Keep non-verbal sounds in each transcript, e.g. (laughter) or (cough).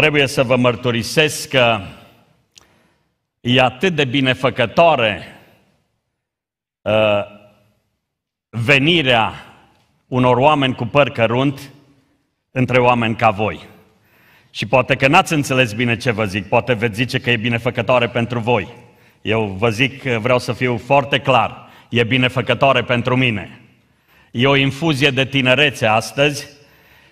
Trebuie să vă mărturisesc că e atât de binefăcătoare uh, venirea unor oameni cu păr cărunt între oameni ca voi. Și poate că n-ați înțeles bine ce vă zic, poate veți zice că e binefăcătoare pentru voi. Eu vă zic, vreau să fiu foarte clar, e binefăcătoare pentru mine. E o infuzie de tinerețe astăzi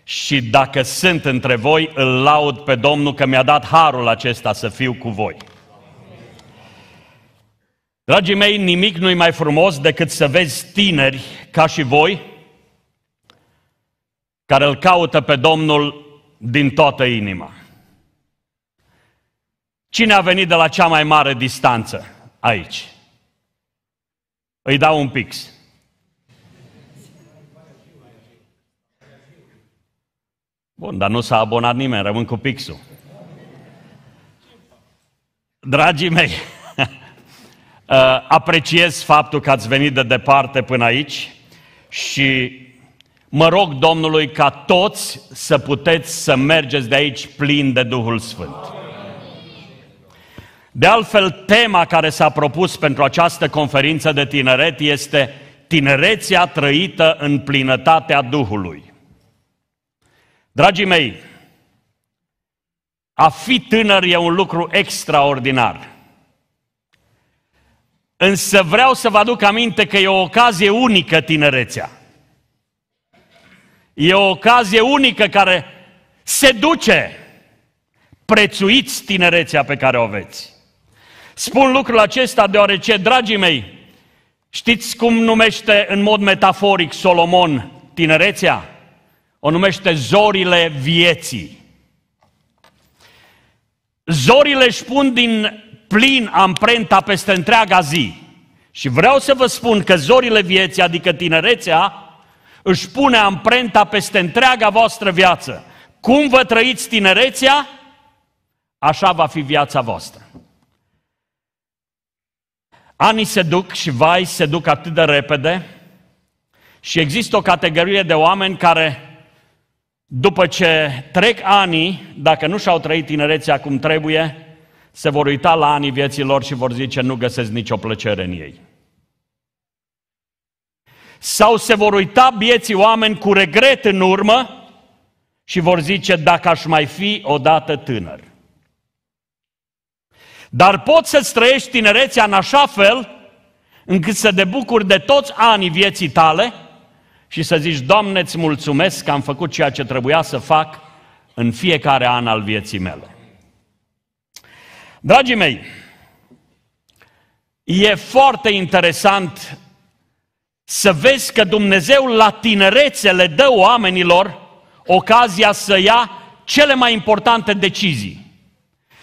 și dacă sunt între voi, îl laud pe Domnul că mi-a dat harul acesta să fiu cu voi. Dragii mei, nimic nu-i mai frumos decât să vezi tineri ca și voi, care îl caută pe Domnul din toată inima. Cine a venit de la cea mai mare distanță aici? Îi dau un pix. Bun, dar nu s-a abonat nimeni, rămân cu pixul. Dragii mei, (laughs) uh, apreciez faptul că ați venit de departe până aici și mă rog Domnului ca toți să puteți să mergeți de aici plin de Duhul Sfânt. De altfel, tema care s-a propus pentru această conferință de tineret este Tinerețea trăită în plinătatea Duhului. Dragii mei, a fi tânăr e un lucru extraordinar. Însă vreau să vă aduc aminte că e o ocazie unică tinerețea. E o ocazie unică care seduce. Prețuiți tinerețea pe care o aveți. Spun lucrul acesta deoarece, dragii mei, știți cum numește în mod metaforic Solomon tinerețea? o numește zorile vieții. Zorile își pun din plin amprenta peste întreaga zi. Și vreau să vă spun că zorile vieții, adică tinerețea, își pune amprenta peste întreaga voastră viață. Cum vă trăiți tinerețea, așa va fi viața voastră. Anii se duc și vai se duc atât de repede și există o categorie de oameni care după ce trec anii, dacă nu și-au trăit tinerețea cum trebuie, se vor uita la anii vieții lor și vor zice nu găsesc nicio plăcere în ei. Sau se vor uita vieții oameni cu regret în urmă și vor zice dacă aș mai fi odată tânăr. Dar poți să-ți trăiești tinerețea în așa fel încât să te bucuri de toți anii vieții tale – și să zici, Doamne, îți mulțumesc că am făcut ceea ce trebuia să fac în fiecare an al vieții mele. Dragii mei, e foarte interesant să vezi că Dumnezeu la tinerețe le dă oamenilor ocazia să ia cele mai importante decizii.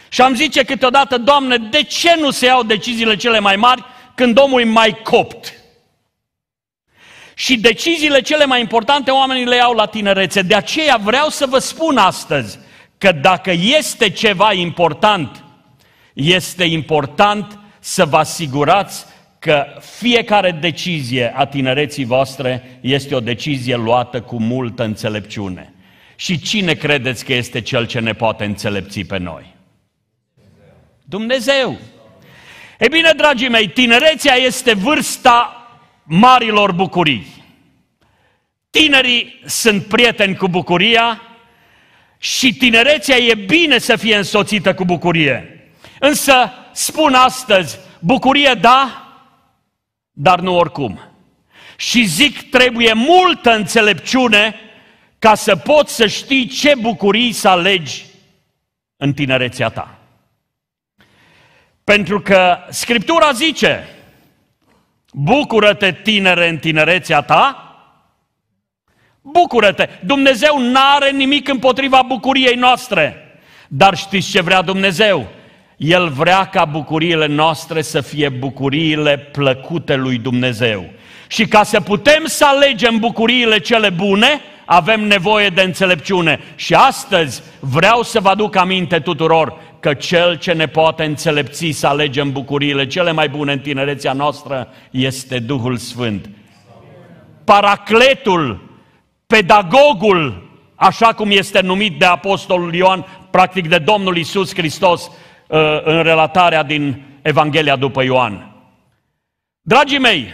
Și am zice câteodată, Doamne, de ce nu se iau deciziile cele mai mari când omul e mai copt? Și deciziile cele mai importante oamenii le iau la tinerețe. De aceea vreau să vă spun astăzi că dacă este ceva important, este important să vă asigurați că fiecare decizie a tinereții voastre este o decizie luată cu multă înțelepciune. Și cine credeți că este cel ce ne poate înțelepți pe noi? Dumnezeu. E bine, dragii mei, tinerețea este vârsta marilor bucurii. Tinerii sunt prieteni cu bucuria și tinerețea e bine să fie însoțită cu bucurie. Însă spun astăzi, bucurie da, dar nu oricum. Și zic, trebuie multă înțelepciune ca să poți să știi ce bucurii să alegi în tinerețea ta. Pentru că Scriptura zice, Bucură-te, tinere, în tinerețea ta. Bucură-te! Dumnezeu nu are nimic împotriva bucuriei noastre. Dar știți ce vrea Dumnezeu? El vrea ca bucuriile noastre să fie bucuriile plăcute lui Dumnezeu. Și ca să putem să alegem bucuriile cele bune, avem nevoie de înțelepciune. Și astăzi vreau să vă aduc aminte tuturor că cel ce ne poate înțelepți să alegem bucuriile cele mai bune în tinerețea noastră este Duhul Sfânt. Paracletul, pedagogul, așa cum este numit de Apostolul Ioan, practic de Domnul Isus Hristos, uh, în relatarea din Evanghelia după Ioan. Dragii mei,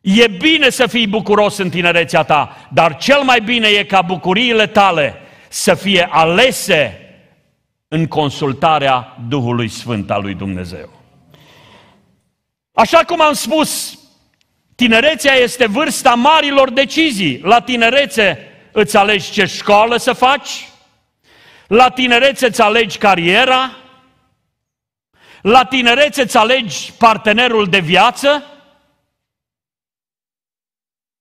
e bine să fii bucuros în tinerețea ta, dar cel mai bine e ca bucuriile tale să fie alese în consultarea Duhului Sfânt al lui Dumnezeu. Așa cum am spus, tinerețea este vârsta marilor decizii. La tinerețe îți alegi ce școală să faci, la tinerețe îți alegi cariera, la tinerețe îți alegi partenerul de viață.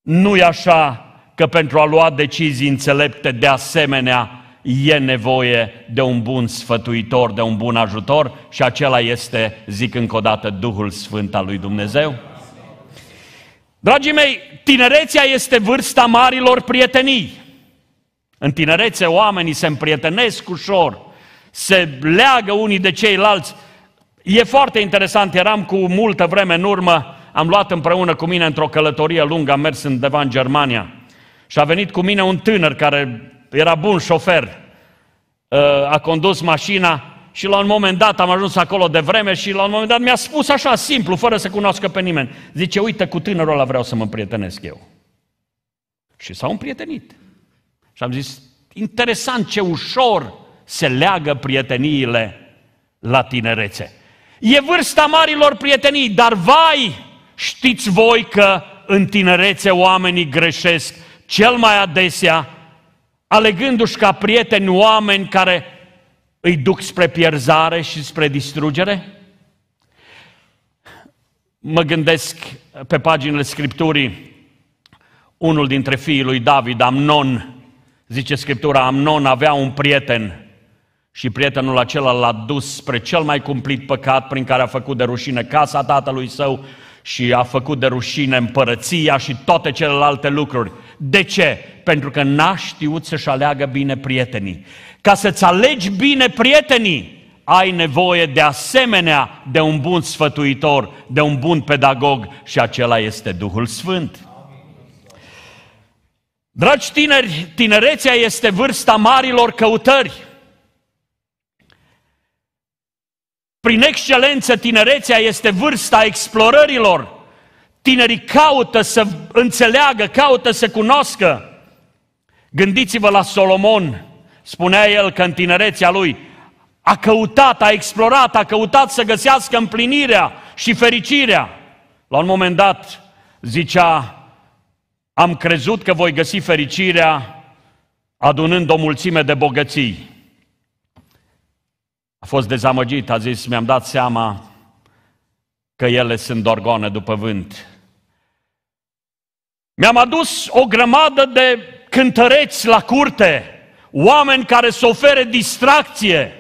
Nu e așa că pentru a lua decizii înțelepte de asemenea e nevoie de un bun sfătuitor, de un bun ajutor și acela este, zic încă o dată, Duhul Sfânt al lui Dumnezeu. Dragii mei, tinerețea este vârsta marilor prietenii. În tinerețe oamenii se împrietenesc ușor, se leagă unii de ceilalți. E foarte interesant, eram cu multă vreme în urmă, am luat împreună cu mine într-o călătorie lungă, am mers undeva în Germania. Și a venit cu mine un tânăr care era bun șofer, ă, a condus mașina și la un moment dat am ajuns acolo de vreme și la un moment dat mi-a spus așa simplu, fără să cunoască pe nimeni. Zice, uite, cu tânărul ăla vreau să mă prietenesc eu. Și s-au împrietenit. Și am zis, interesant ce ușor se leagă prieteniile la tinerețe. E vârsta marilor prietenii, dar vai, știți voi că în tinerețe oamenii greșesc cel mai adesea alegându-și ca prieteni oameni care îi duc spre pierzare și spre distrugere? Mă gândesc pe paginile Scripturii, unul dintre fiii lui David, Amnon, zice Scriptura, Amnon avea un prieten și prietenul acela l-a dus spre cel mai cumplit păcat prin care a făcut de rușine casa tatălui său și a făcut de rușine împărăția și toate celelalte lucruri. De ce? Pentru că n-a știut să-și aleagă bine prietenii. Ca să-ți alegi bine prietenii, ai nevoie de asemenea de un bun sfătuitor, de un bun pedagog și acela este Duhul Sfânt. Dragi tineri, tinerețea este vârsta marilor căutări. Prin excelență, tinerețea este vârsta explorărilor. Tinerii caută să înțeleagă, caută să cunoască. Gândiți-vă la Solomon, spunea el că în tinerețea lui a căutat, a explorat, a căutat să găsească împlinirea și fericirea. La un moment dat zicea, am crezut că voi găsi fericirea adunând o mulțime de bogății. A fost dezamăgit, a zis, mi-am dat seama că ele sunt dorgone după vânt. Mi-am adus o grămadă de cântăreți la curte, oameni care să ofere distracție.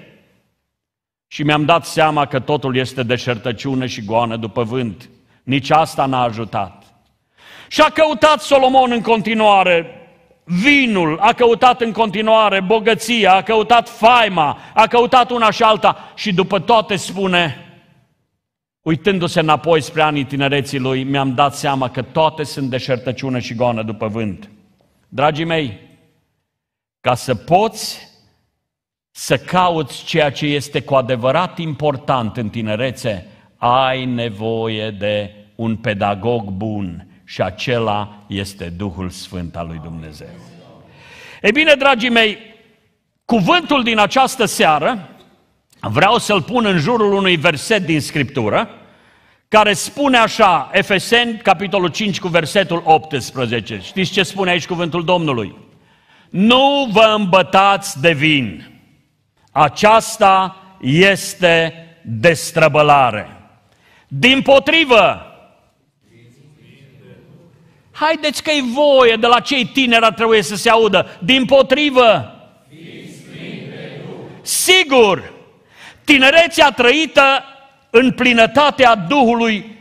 Și mi-am dat seama că totul este deșertăciune și goană după vânt. Nici asta n-a ajutat. Și a căutat Solomon în continuare vinul, a căutat în continuare bogăția, a căutat faima, a căutat una și alta și după toate spune, uitându-se înapoi spre anii tinereții lui, mi-am dat seama că toate sunt deșertăciune și goană după vânt. Dragii mei, ca să poți să cauți ceea ce este cu adevărat important în tinerețe, ai nevoie de un pedagog bun, și acela este Duhul Sfânt al lui Dumnezeu. Ei bine, dragii mei, cuvântul din această seară vreau să-l pun în jurul unui verset din Scriptură, care spune așa, Efeseni, capitolul 5, cu versetul 18. Știți ce spune aici cuvântul Domnului? Nu vă îmbătați de vin. Aceasta este destrăbălare. Din potrivă, Haideți că-i voie de la cei tineri ar trebui să se audă. Din potrivă, sigur, tinerețea trăită în plinătatea Duhului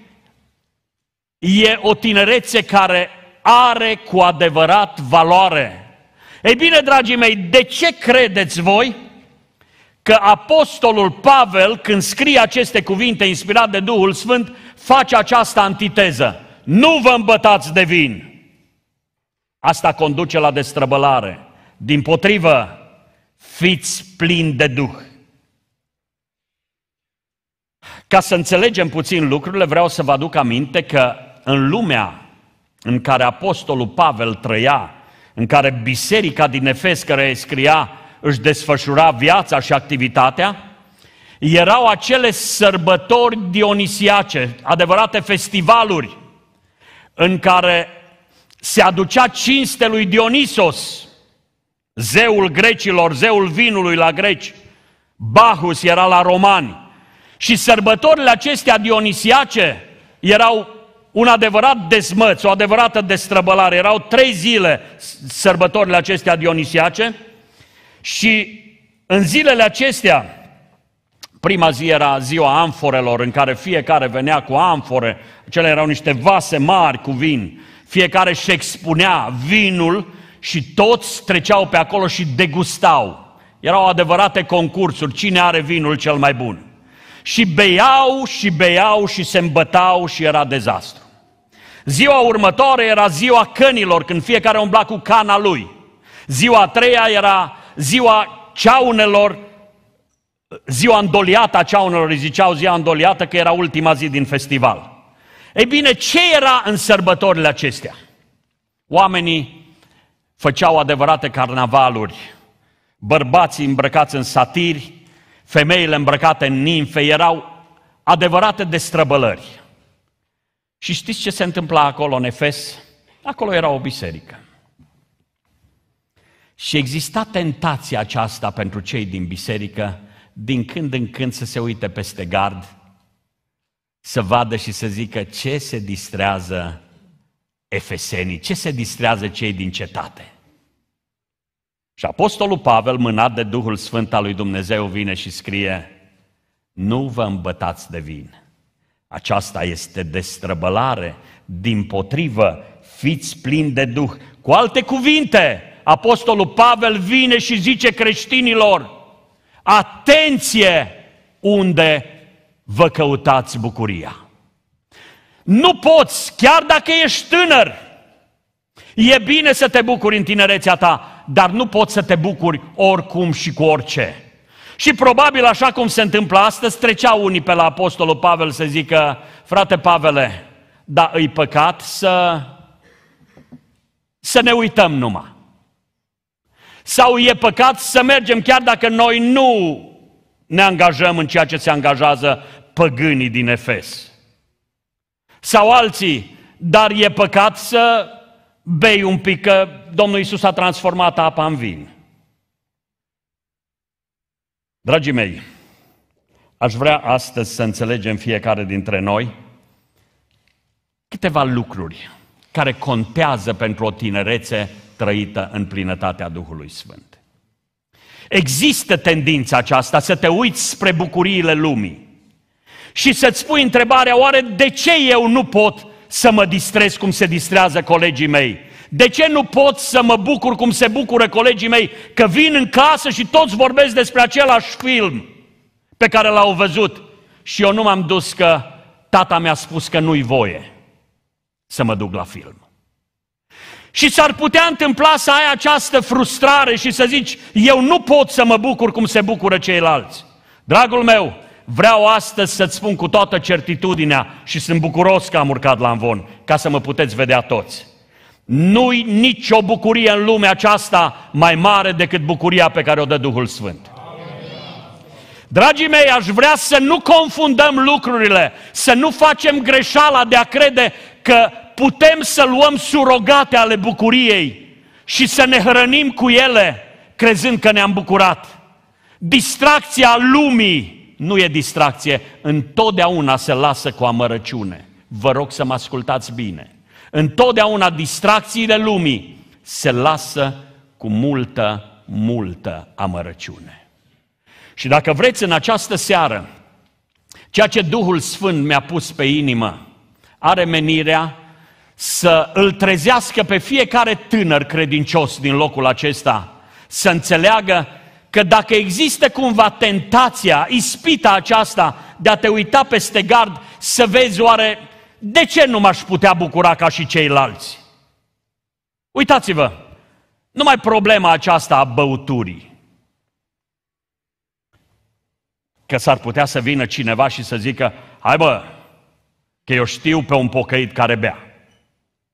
e o tinerețe care are cu adevărat valoare. Ei bine, dragii mei, de ce credeți voi că Apostolul Pavel, când scrie aceste cuvinte inspirat de Duhul Sfânt, face această antiteză? nu vă îmbătați de vin. Asta conduce la destrăbălare. Din potrivă, fiți plini de Duh. Ca să înțelegem puțin lucrurile, vreau să vă aduc aminte că în lumea în care apostolul Pavel trăia, în care biserica din Efes care scria își desfășura viața și activitatea, erau acele sărbători dionisiace, adevărate festivaluri, în care se aducea cinste lui Dionisos, zeul grecilor, zeul vinului la greci. Bahus era la romani. Și sărbătorile acestea dionisiace erau un adevărat dezmăț, o adevărată destrăbălare. Erau trei zile sărbătorile acestea dionisiace și în zilele acestea Prima zi era ziua amforelor, în care fiecare venea cu amfore. Cele erau niște vase mari cu vin. Fiecare își expunea vinul și toți treceau pe acolo și degustau. Erau adevărate concursuri, cine are vinul cel mai bun. Și beiau și beiau și se îmbătau și era dezastru. Ziua următoare era ziua cănilor, când fiecare umbla cu cana lui. Ziua a treia era ziua ceaunelor, ziua îndoliată a ceaunelor, îi ziceau ziua îndoliată că era ultima zi din festival. Ei bine, ce era în sărbătorile acestea? Oamenii făceau adevărate carnavaluri, bărbații îmbrăcați în satiri, femeile îmbrăcate în nimfe, erau adevărate destrăbălări. Și știți ce se întâmpla acolo în Efes? Acolo era o biserică. Și exista tentația aceasta pentru cei din biserică din când în când să se uite peste gard, să vadă și să zică ce se distrează efesenii, ce se distrează cei din cetate. Și Apostolul Pavel, mânat de Duhul Sfânt al lui Dumnezeu, vine și scrie, nu vă îmbătați de vin. Aceasta este destrăbălare, din potrivă, fiți plini de Duh. Cu alte cuvinte, Apostolul Pavel vine și zice creștinilor, Atenție unde vă căutați bucuria. Nu poți, chiar dacă ești tânăr, e bine să te bucuri în tinerețea ta, dar nu poți să te bucuri oricum și cu orice. Și probabil așa cum se întâmplă astăzi, treceau unii pe la Apostolul Pavel să zică, frate Pavele, da, îi păcat să, să ne uităm numai. Sau e păcat să mergem chiar dacă noi nu ne angajăm în ceea ce se angajează păgânii din Efes? Sau alții, dar e păcat să bei un pic, că Domnul Isus a transformat apa în vin. Dragii mei, aș vrea astăzi să înțelegem fiecare dintre noi câteva lucruri care contează pentru o tinerețe trăită în plinătatea Duhului Sfânt. Există tendința aceasta să te uiți spre bucuriile lumii și să-ți pui întrebarea, oare de ce eu nu pot să mă distrez cum se distrează colegii mei? De ce nu pot să mă bucur cum se bucură colegii mei că vin în casă și toți vorbesc despre același film pe care l-au văzut și eu nu m-am dus că tata mi-a spus că nu-i voie să mă duc la film. Și s-ar putea întâmpla să ai această frustrare și să zici, eu nu pot să mă bucur cum se bucură ceilalți. Dragul meu, vreau astăzi să-ți spun cu toată certitudinea și sunt bucuros că am urcat la învon, ca să mă puteți vedea toți. Nu-i nicio bucurie în lumea aceasta mai mare decât bucuria pe care o dă Duhul Sfânt. Dragii mei, aș vrea să nu confundăm lucrurile, să nu facem greșeala de a crede că putem să luăm surogate ale bucuriei și să ne hrănim cu ele crezând că ne-am bucurat. Distracția lumii nu e distracție, întotdeauna se lasă cu amărăciune. Vă rog să mă ascultați bine. Întotdeauna distracțiile lumii se lasă cu multă, multă amărăciune. Și dacă vreți în această seară, ceea ce Duhul Sfânt mi-a pus pe inimă, are menirea să îl trezească pe fiecare tânăr credincios din locul acesta, să înțeleagă că dacă există cumva tentația, ispita aceasta de a te uita peste gard, să vezi oare de ce nu m-aș putea bucura ca și ceilalți. Uitați-vă, numai problema aceasta a băuturii. Că s-ar putea să vină cineva și să zică, hai bă, că eu știu pe un pocăit care bea.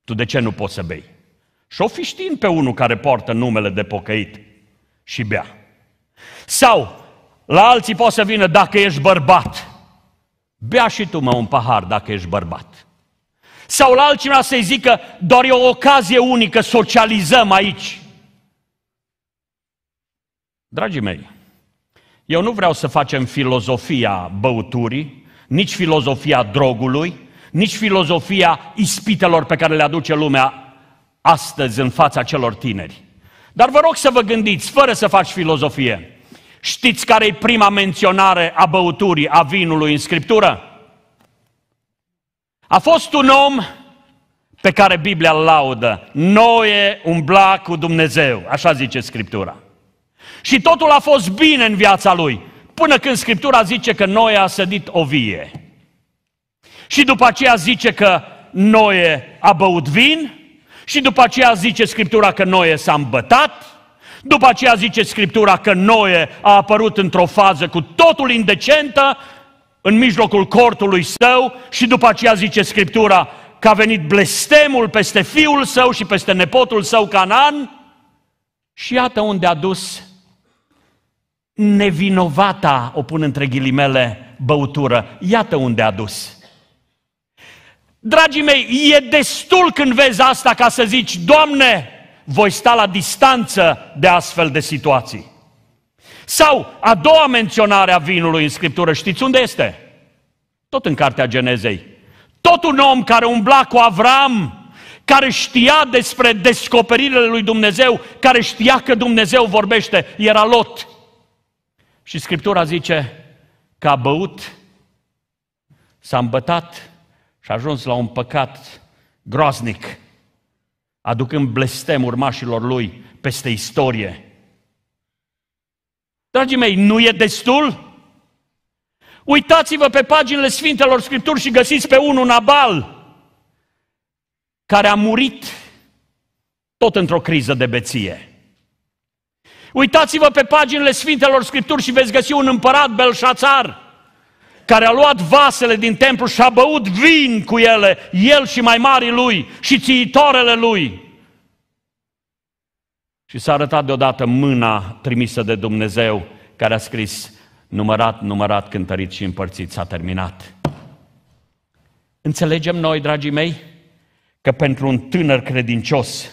Tu de ce nu poți să bei? Și-o fi știind pe unul care poartă numele de pocăit și bea. Sau, la alții poate să vină, dacă ești bărbat, bea și tu, mă, un pahar dacă ești bărbat. Sau la alții vrea să-i zică, doar e o ocazie unică, socializăm aici. Dragii mei, eu nu vreau să facem filozofia băuturii, nici filozofia drogului, nici filozofia ispitelor pe care le aduce lumea astăzi în fața celor tineri. Dar vă rog să vă gândiți, fără să faci filozofie, știți care e prima menționare a băuturii, a vinului în Scriptură? A fost un om pe care Biblia îl laudă. Noe umbla cu Dumnezeu, așa zice Scriptura. Și totul a fost bine în viața lui, până când Scriptura zice că Noe a sădit o vie. Și după aceea zice că Noe a băut vin, și după aceea zice Scriptura că Noe s-a îmbătat, după aceea zice Scriptura că Noe a apărut într-o fază cu totul indecentă, în mijlocul cortului său, și după aceea zice Scriptura că a venit blestemul peste fiul său și peste nepotul său Canan, și iată unde a dus nevinovata, o pun între ghilimele, băutură. Iată unde a dus. Dragii mei, e destul când vezi asta ca să zici, Doamne, voi sta la distanță de astfel de situații. Sau a doua menționare a vinului în Scriptură, știți unde este? Tot în Cartea Genezei. Tot un om care umbla cu Avram, care știa despre descoperirile lui Dumnezeu, care știa că Dumnezeu vorbește, era Lot. Și Scriptura zice că a băut, s-a îmbătat și a ajuns la un păcat groaznic, aducând blestem urmașilor lui peste istorie. Dragii mei, nu e destul? Uitați-vă pe paginile Sfintelor Scripturi și găsiți pe unul Nabal, care a murit tot într-o criză de beție. Uitați-vă pe paginile Sfintelor Scripturi și veți găsi un împărat Belșațar, care a luat vasele din templu și a băut vin cu ele, el și mai marii lui și țiitoarele lui. Și s-a arătat deodată mâna trimisă de Dumnezeu care a scris, numărat, numărat, cântărit și împărțit, s-a terminat. Înțelegem noi, dragii mei, că pentru un tânăr credincios,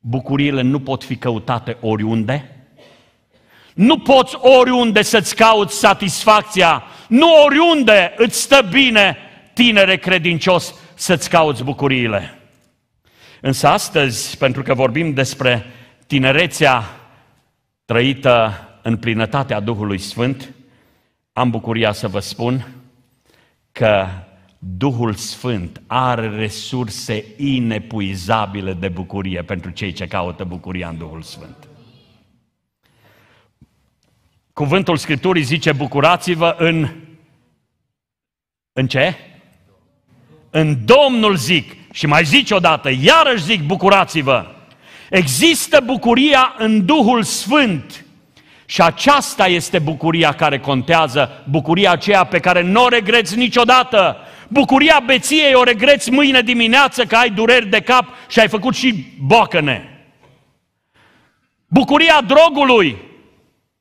bucuriile nu pot fi căutate oriunde, nu poți oriunde să-ți cauți satisfacția nu oriunde îți stă bine, tinere credincios, să-ți cauți bucuriile. Însă astăzi, pentru că vorbim despre tinerețea trăită în plinătatea Duhului Sfânt, am bucuria să vă spun că Duhul Sfânt are resurse inepuizabile de bucurie pentru cei ce caută bucuria în Duhul Sfânt. Cuvântul Scripturii zice, bucurați-vă în... În ce? În Domnul zic. Și mai zice odată, iarăși zic, bucurați-vă. Există bucuria în Duhul Sfânt. Și aceasta este bucuria care contează, bucuria aceea pe care nu o regreți niciodată. Bucuria beției o regreți mâine dimineață că ai dureri de cap și ai făcut și bocăne. Bucuria drogului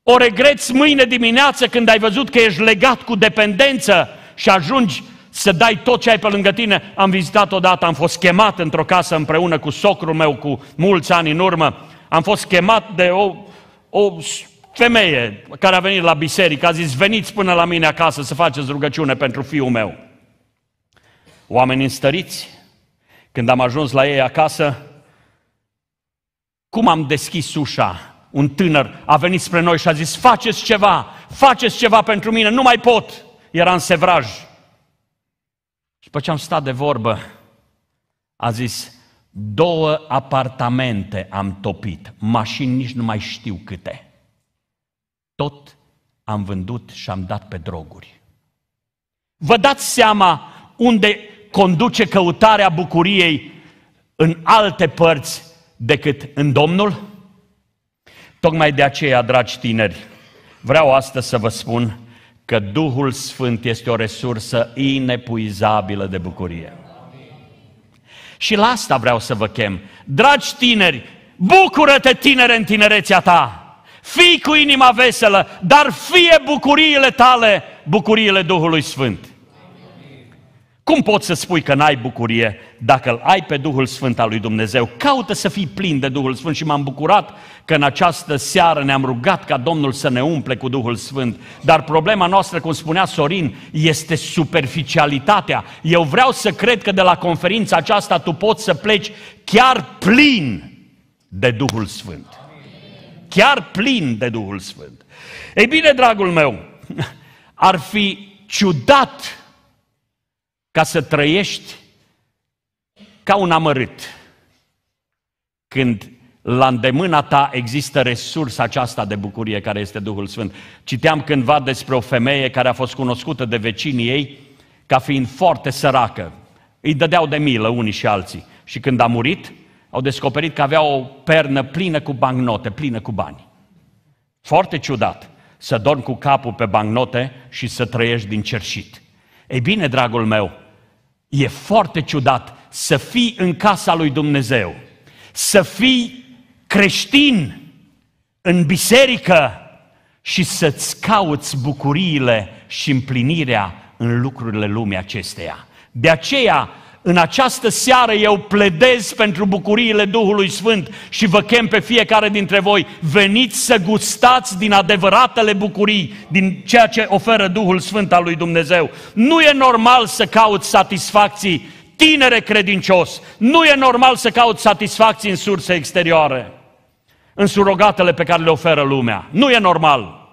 o regreți mâine dimineață când ai văzut că ești legat cu dependență și ajungi să dai tot ce ai pe lângă tine. Am vizitat odată, am fost chemat într-o casă împreună cu socrul meu cu mulți ani în urmă. Am fost chemat de o, o femeie care a venit la biserică, a zis, veniți până la mine acasă să faceți rugăciune pentru fiul meu. Oameni înstăriți, când am ajuns la ei acasă, cum am deschis ușa un tânăr a venit spre noi și a zis, faceți ceva, faceți ceva pentru mine, nu mai pot. Era în sevraj. Și după ce am stat de vorbă, a zis, două apartamente am topit, mașini nici nu mai știu câte. Tot am vândut și am dat pe droguri. Vă dați seama unde conduce căutarea bucuriei în alte părți decât în Domnul? Tocmai de aceea, dragi tineri, vreau astăzi să vă spun că Duhul Sfânt este o resursă inepuizabilă de bucurie. Și la asta vreau să vă chem. Dragi tineri, bucură-te tinere în tinerețea ta! Fii cu inima veselă, dar fie bucuriile tale, bucuriile Duhului Sfânt. Cum poți să spui că n-ai bucurie dacă îl ai pe Duhul Sfânt al lui Dumnezeu? Caută să fii plin de Duhul Sfânt și m-am bucurat că în această seară ne-am rugat ca Domnul să ne umple cu Duhul Sfânt. Dar problema noastră, cum spunea Sorin, este superficialitatea. Eu vreau să cred că de la conferința aceasta tu poți să pleci chiar plin de Duhul Sfânt. Chiar plin de Duhul Sfânt. Ei bine, dragul meu, (laughs) ar fi ciudat ca să trăiești ca un amărât. Când la îndemâna ta există resursa aceasta de bucurie care este Duhul Sfânt. Citeam cândva despre o femeie care a fost cunoscută de vecinii ei ca fiind foarte săracă. Îi dădeau de milă unii și alții. Și când a murit, au descoperit că avea o pernă plină cu bancnote, plină cu bani. Foarte ciudat să dormi cu capul pe bancnote și să trăiești din cerșit. Ei bine, dragul meu, E foarte ciudat să fii în casa lui Dumnezeu, să fii creștin în biserică și să-ți cauți bucuriile și împlinirea în lucrurile lumii acesteia. De aceea, în această seară eu pledez pentru bucuriile Duhului Sfânt și vă chem pe fiecare dintre voi, veniți să gustați din adevăratele bucurii, din ceea ce oferă Duhul Sfânt al lui Dumnezeu. Nu e normal să cauți satisfacții, tinere credincios, nu e normal să cauți satisfacții în surse exterioare, în surogatele pe care le oferă lumea. Nu e normal.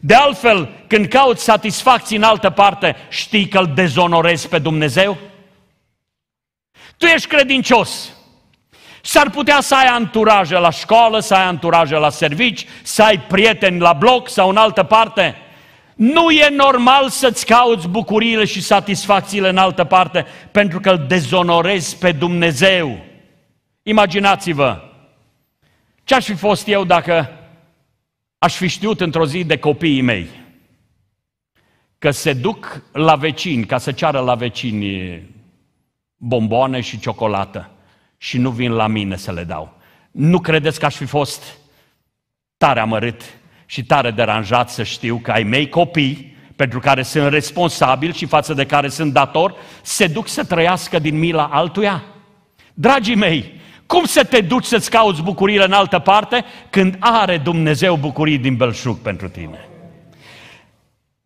De altfel, când cauți satisfacții în altă parte, știi că îl dezonorezi pe Dumnezeu? Tu ești credincios. S-ar putea să ai anturaje la școală, să ai anturaje la servici, să ai prieteni la bloc sau în altă parte. Nu e normal să-ți cauți bucuriile și satisfacțiile în altă parte, pentru că îl dezonorezi pe Dumnezeu. Imaginați-vă, ce aș fi fost eu dacă aș fi știut într-o zi de copiii mei? Că se duc la vecini, ca să ceară la vecini bomboane și ciocolată și nu vin la mine să le dau. Nu credeți că aș fi fost tare amărât și tare deranjat să știu că ai mei copii, pentru care sunt responsabil și față de care sunt dator, se duc să trăiască din mila altuia? Dragii mei, cum să te duci să-ți cauți bucurile în altă parte când are Dumnezeu bucurii din belșug pentru tine?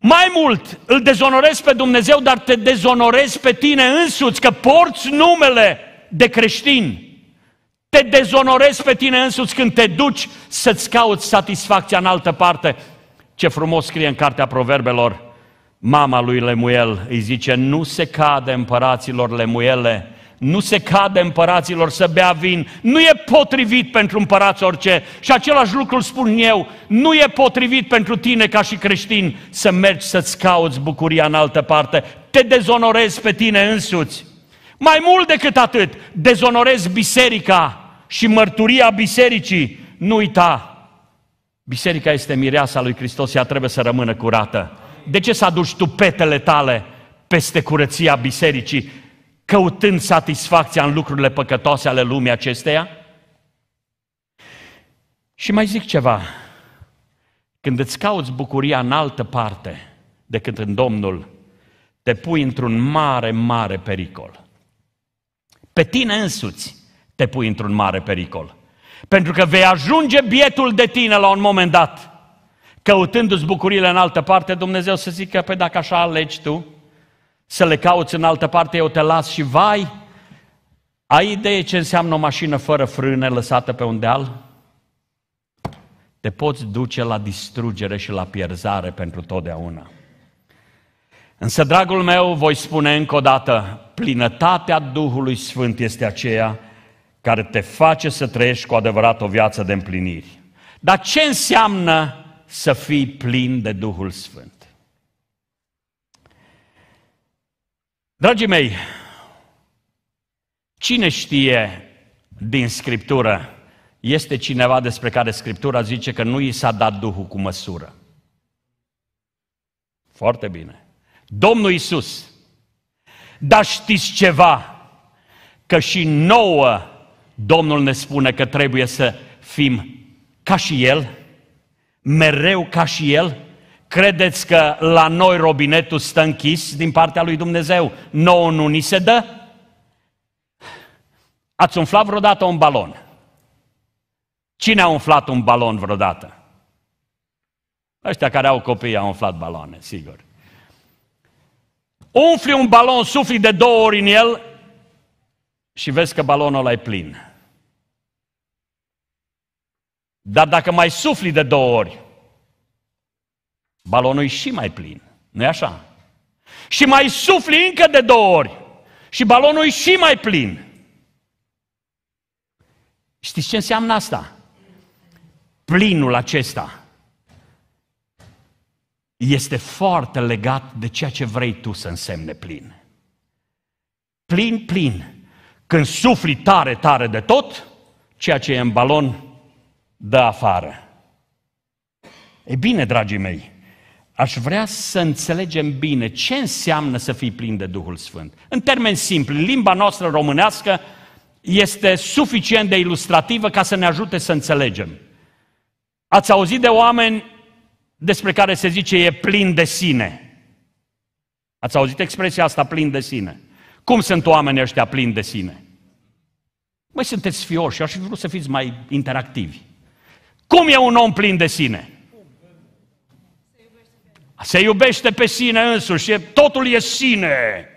Mai mult, îl dezonorezi pe Dumnezeu, dar te dezonorezi pe tine însuți, că porți numele de creștin. Te dezonorezi pe tine însuți când te duci să-ți cauți satisfacția în altă parte. Ce frumos scrie în cartea proverbelor mama lui Lemuel, îi zice, nu se cade împăraților Lemuele nu se cade împăraților să bea vin. Nu e potrivit pentru împărați orice. Și același lucru îl spun eu. Nu e potrivit pentru tine ca și creștin să mergi să-ți cauți bucuria în altă parte. Te dezonorezi pe tine însuți. Mai mult decât atât, dezonorezi biserica și mărturia bisericii. Nu uita, biserica este mireasa lui Hristos, ea trebuie să rămână curată. De ce să aduci tu petele tale peste curăția bisericii căutând satisfacția în lucrurile păcătoase ale lumii acesteia? Și mai zic ceva. Când îți cauți bucuria în altă parte decât în Domnul, te pui într-un mare, mare pericol. Pe tine însuți te pui într-un mare pericol. Pentru că vei ajunge bietul de tine la un moment dat. Căutându-ți bucurile în altă parte, Dumnezeu să zică, pe păi, dacă așa alegi tu, să le cauți în altă parte, eu te las și vai. Ai idee ce înseamnă o mașină fără frâne lăsată pe un deal? Te poți duce la distrugere și la pierzare pentru totdeauna. Însă, dragul meu, voi spune încă o dată, plinătatea Duhului Sfânt este aceea care te face să trăiești cu adevărat o viață de împliniri. Dar ce înseamnă să fii plin de Duhul Sfânt? Dragii mei, cine știe din Scriptură este cineva despre care Scriptura zice că nu i s-a dat Duhul cu măsură. Foarte bine. Domnul Isus. Dar știți ceva? Că și nouă Domnul ne spune că trebuie să fim ca și El, mereu ca și El, Credeți că la noi robinetul stă închis din partea lui Dumnezeu? Nouă nu ni se dă? Ați umflat vreodată un balon? Cine a umflat un balon vreodată? Ăștia care au copii au umflat baloane, sigur. Umfli un balon, sufli de două ori în el și vezi că balonul ăla e plin. Dar dacă mai sufli de două ori, balonul e și mai plin. nu e așa? Și mai sufli încă de două ori. Și balonul e și mai plin. Știți ce înseamnă asta? Plinul acesta este foarte legat de ceea ce vrei tu să însemne plin. Plin, plin. Când sufli tare, tare de tot, ceea ce e în balon dă afară. E bine, dragii mei, aș vrea să înțelegem bine ce înseamnă să fii plin de Duhul Sfânt. În termeni simpli, limba noastră românească este suficient de ilustrativă ca să ne ajute să înțelegem. Ați auzit de oameni despre care se zice e plin de sine. Ați auzit expresia asta plin de sine? Cum sunt oamenii ăștia plini de sine? Mai sunteți fioși, aș fi vrut să fiți mai interactivi. Cum e un om plin de sine? Se iubește pe sine însuși, totul e sine.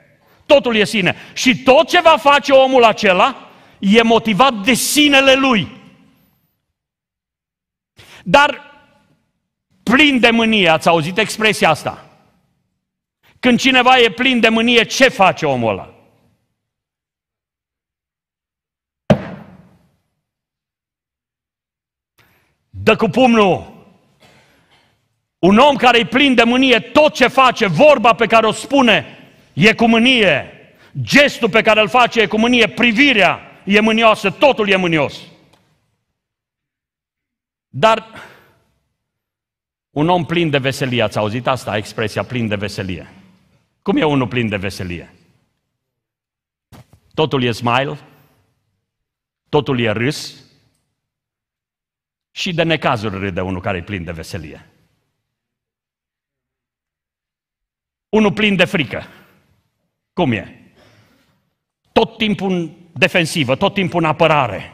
Totul e sine. Și tot ce va face omul acela e motivat de sinele lui. Dar plin de mânie, ați auzit expresia asta? Când cineva e plin de mânie, ce face omul ăla? Dă cu pumnul un om care e plin de mânie, tot ce face, vorba pe care o spune, e cu mânie. Gestul pe care îl face e cu mânie, privirea e mânioasă, totul e mânios. Dar un om plin de veselie, ați auzit asta, expresia plin de veselie. Cum e unul plin de veselie? Totul e smile, totul e râs și de necazuri râde unul care e plin de veselie. unul plin de frică. Cum e? Tot timpul în defensivă, tot timpul în apărare.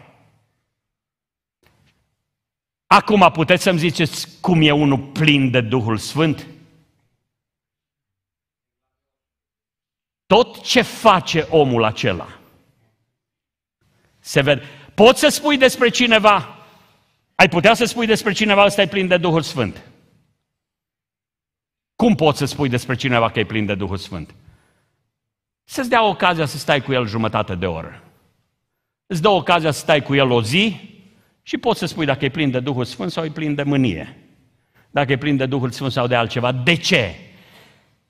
Acum puteți să-mi ziceți cum e unul plin de Duhul Sfânt? Tot ce face omul acela se vede. Poți să spui despre cineva, ai putea să spui despre cineva, ăsta e plin de Duhul Sfânt. Cum poți să spui despre cineva că e plin de Duhul Sfânt? Să-ți dea ocazia să stai cu el jumătate de oră. Îți dă ocazia să stai cu el o zi și poți să spui dacă e plin de Duhul Sfânt sau e plin de mânie. Dacă e plin de Duhul Sfânt sau de altceva. De ce?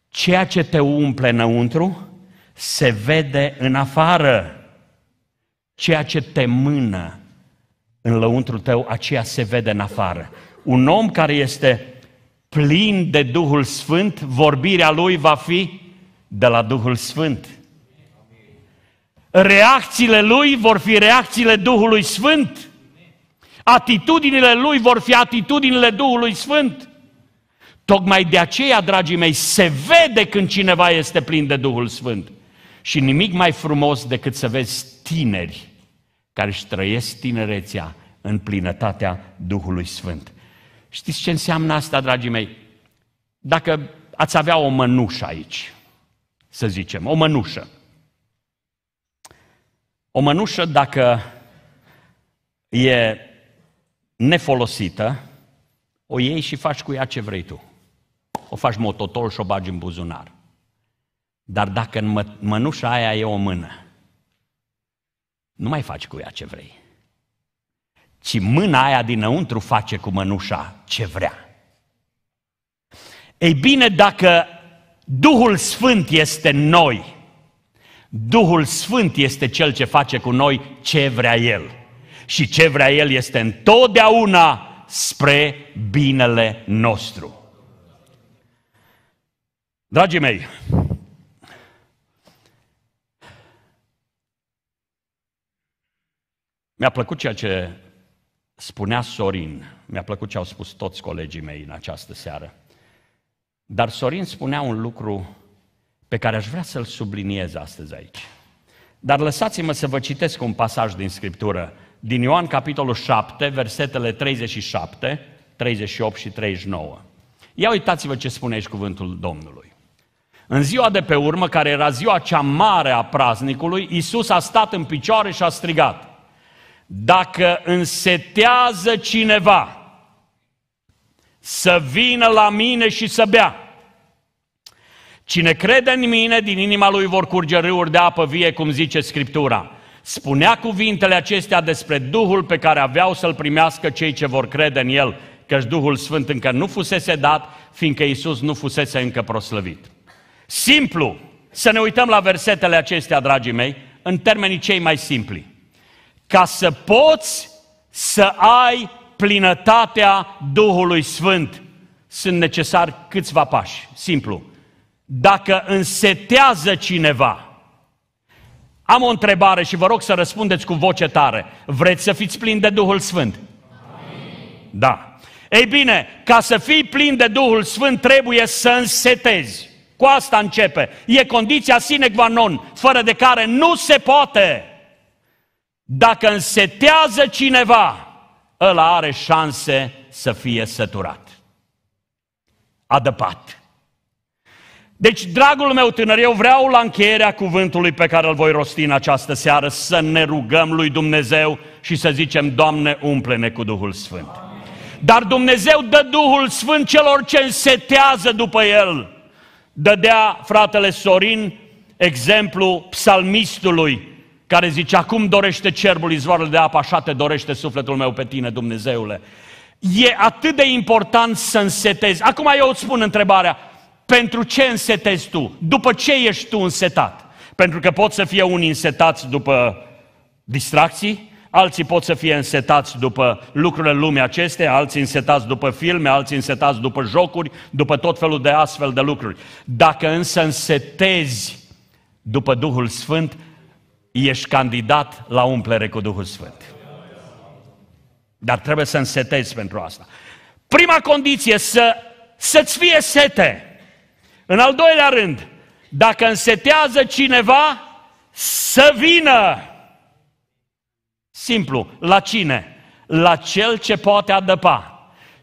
Ceea ce te umple înăuntru se vede în afară. Ceea ce te mână în lăuntru tău, aceea se vede în afară. Un om care este plin de Duhul Sfânt, vorbirea lui va fi de la Duhul Sfânt. Reacțiile lui vor fi reacțiile Duhului Sfânt. Atitudinile lui vor fi atitudinile Duhului Sfânt. Tocmai de aceea, dragii mei, se vede când cineva este plin de Duhul Sfânt. Și nimic mai frumos decât să vezi tineri care își trăiesc tinerețea în plinătatea Duhului Sfânt. Știți ce înseamnă asta, dragii mei? Dacă ați avea o mănușă aici, să zicem, o mănușă. O mănușă, dacă e nefolosită, o iei și faci cu ea ce vrei tu. O faci mototol și o bagi în buzunar. Dar dacă în mănușa aia e o mână, nu mai faci cu ea ce vrei ci mâna aia dinăuntru face cu mănușa ce vrea. Ei bine, dacă Duhul Sfânt este noi, Duhul Sfânt este Cel ce face cu noi ce vrea El. Și ce vrea El este întotdeauna spre binele nostru. Dragii mei, mi-a plăcut ceea ce Spunea Sorin, mi-a plăcut ce au spus toți colegii mei în această seară, dar Sorin spunea un lucru pe care aș vrea să-l subliniez astăzi aici. Dar lăsați-mă să vă citesc un pasaj din Scriptură, din Ioan capitolul 7, versetele 37, 38 și 39. Ia uitați-vă ce spune aici cuvântul Domnului. În ziua de pe urmă, care era ziua cea mare a praznicului, Isus a stat în picioare și a strigat. Dacă însetează cineva să vină la mine și să bea, cine crede în mine, din inima lui vor curge râuri de apă vie, cum zice Scriptura. Spunea cuvintele acestea despre Duhul pe care aveau să-l primească cei ce vor crede în el, căci Duhul Sfânt încă nu fusese dat, fiindcă Isus nu fusese încă proslăvit. Simplu! Să ne uităm la versetele acestea, dragii mei, în termenii cei mai simpli ca să poți să ai plinătatea Duhului Sfânt. Sunt necesari câțiva pași, simplu. Dacă însetează cineva, am o întrebare și vă rog să răspundeți cu voce tare. Vreți să fiți plini de Duhul Sfânt? Amin. Da. Ei bine, ca să fii plin de Duhul Sfânt trebuie să însetezi. Cu asta începe. E condiția sine qua non, fără de care nu se poate. Dacă însetează cineva, ăla are șanse să fie săturat. Adăpat. Deci, dragul meu tânăr, eu vreau la încheierea cuvântului pe care îl voi rosti în această seară să ne rugăm lui Dumnezeu și să zicem, Doamne, umple-ne cu Duhul Sfânt. Amin. Dar Dumnezeu dă Duhul Sfânt celor ce însetează după El. Dădea fratele Sorin exemplu psalmistului care zice, acum dorește cerbul izvoarele de apă, așa te dorește sufletul meu pe tine, Dumnezeule. E atât de important să însetezi. Acum eu îți spun întrebarea, pentru ce însetezi tu? După ce ești tu însetat? Pentru că pot să fie unii însetați după distracții, alții pot să fie însetați după lucrurile lumii acestea, alții însetați după filme, alții însetați după jocuri, după tot felul de astfel de lucruri. Dacă însă însetezi după Duhul Sfânt, ești candidat la umplere cu Duhul Sfânt. Dar trebuie să însetezi pentru asta. Prima condiție, să, să-ți fie sete. În al doilea rând, dacă însetează cineva, să vină. Simplu, la cine? La cel ce poate adăpa.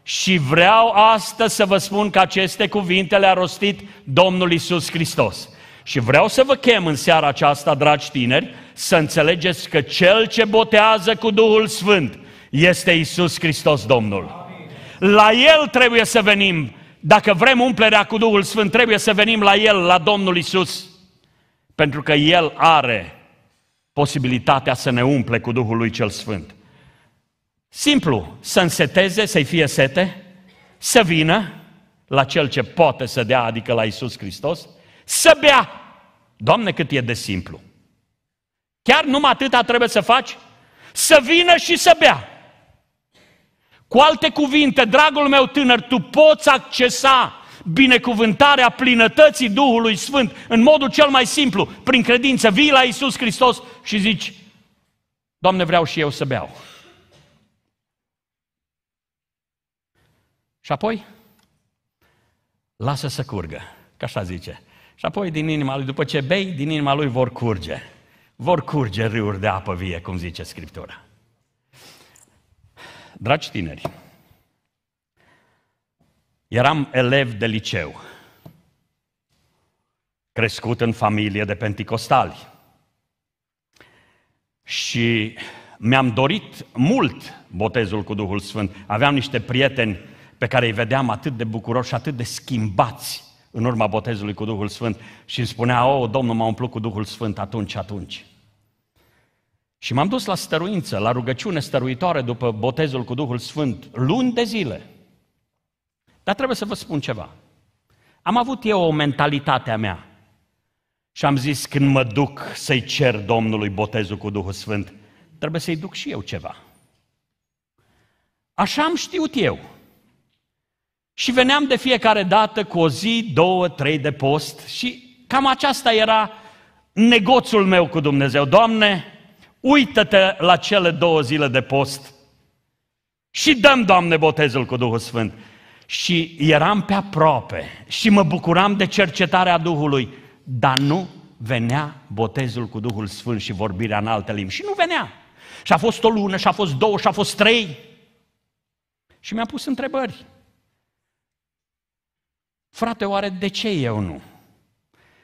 Și vreau astăzi să vă spun că aceste cuvinte le-a rostit Domnul Isus Hristos. Și vreau să vă chem în seara aceasta, dragi tineri, să înțelegeți că Cel ce botează cu Duhul Sfânt este Isus Hristos Domnul. La El trebuie să venim. Dacă vrem umplerea cu Duhul Sfânt, trebuie să venim la El, la Domnul Isus. Pentru că El are posibilitatea să ne umple cu Duhul lui cel Sfânt. Simplu, să înseteze, să-i fie sete, să vină la cel ce poate să dea, adică la Isus Hristos, să bea. Doamne, cât e de simplu. Chiar numai atâta trebuie să faci? Să vină și să bea. Cu alte cuvinte, dragul meu tânăr, tu poți accesa binecuvântarea plinătății Duhului Sfânt în modul cel mai simplu, prin credință. Vii la Isus Hristos și zici, Doamne, vreau și eu să beau. Și apoi, lasă să curgă, ca așa zice și apoi din inima lui, după ce bei, din inima lui vor curge. Vor curge râuri de apă vie, cum zice Scriptura. Dragi tineri, eram elev de liceu, crescut în familie de penticostali. Și mi-am dorit mult botezul cu Duhul Sfânt. Aveam niște prieteni pe care îi vedeam atât de bucuroși și atât de schimbați în urma botezului cu Duhul Sfânt și îmi spunea, o, Domnul m-a umplut cu Duhul Sfânt atunci, atunci. Și m-am dus la stăruință, la rugăciune stăruitoare după botezul cu Duhul Sfânt, luni de zile. Dar trebuie să vă spun ceva. Am avut eu o mentalitate a mea. Și am zis, când mă duc să-i cer Domnului botezul cu Duhul Sfânt, trebuie să-i duc și eu ceva. Așa am știut eu. Și veneam de fiecare dată cu o zi, două, trei de post și cam aceasta era negoțul meu cu Dumnezeu. Doamne, uită-te la cele două zile de post și dăm, Doamne, botezul cu Duhul Sfânt. Și eram pe aproape și mă bucuram de cercetarea Duhului, dar nu venea botezul cu Duhul Sfânt și vorbirea în alte limbi. Și nu venea. Și a fost o lună, și a fost două, și a fost trei. Și mi-a pus întrebări. Frate, oare de ce eu nu?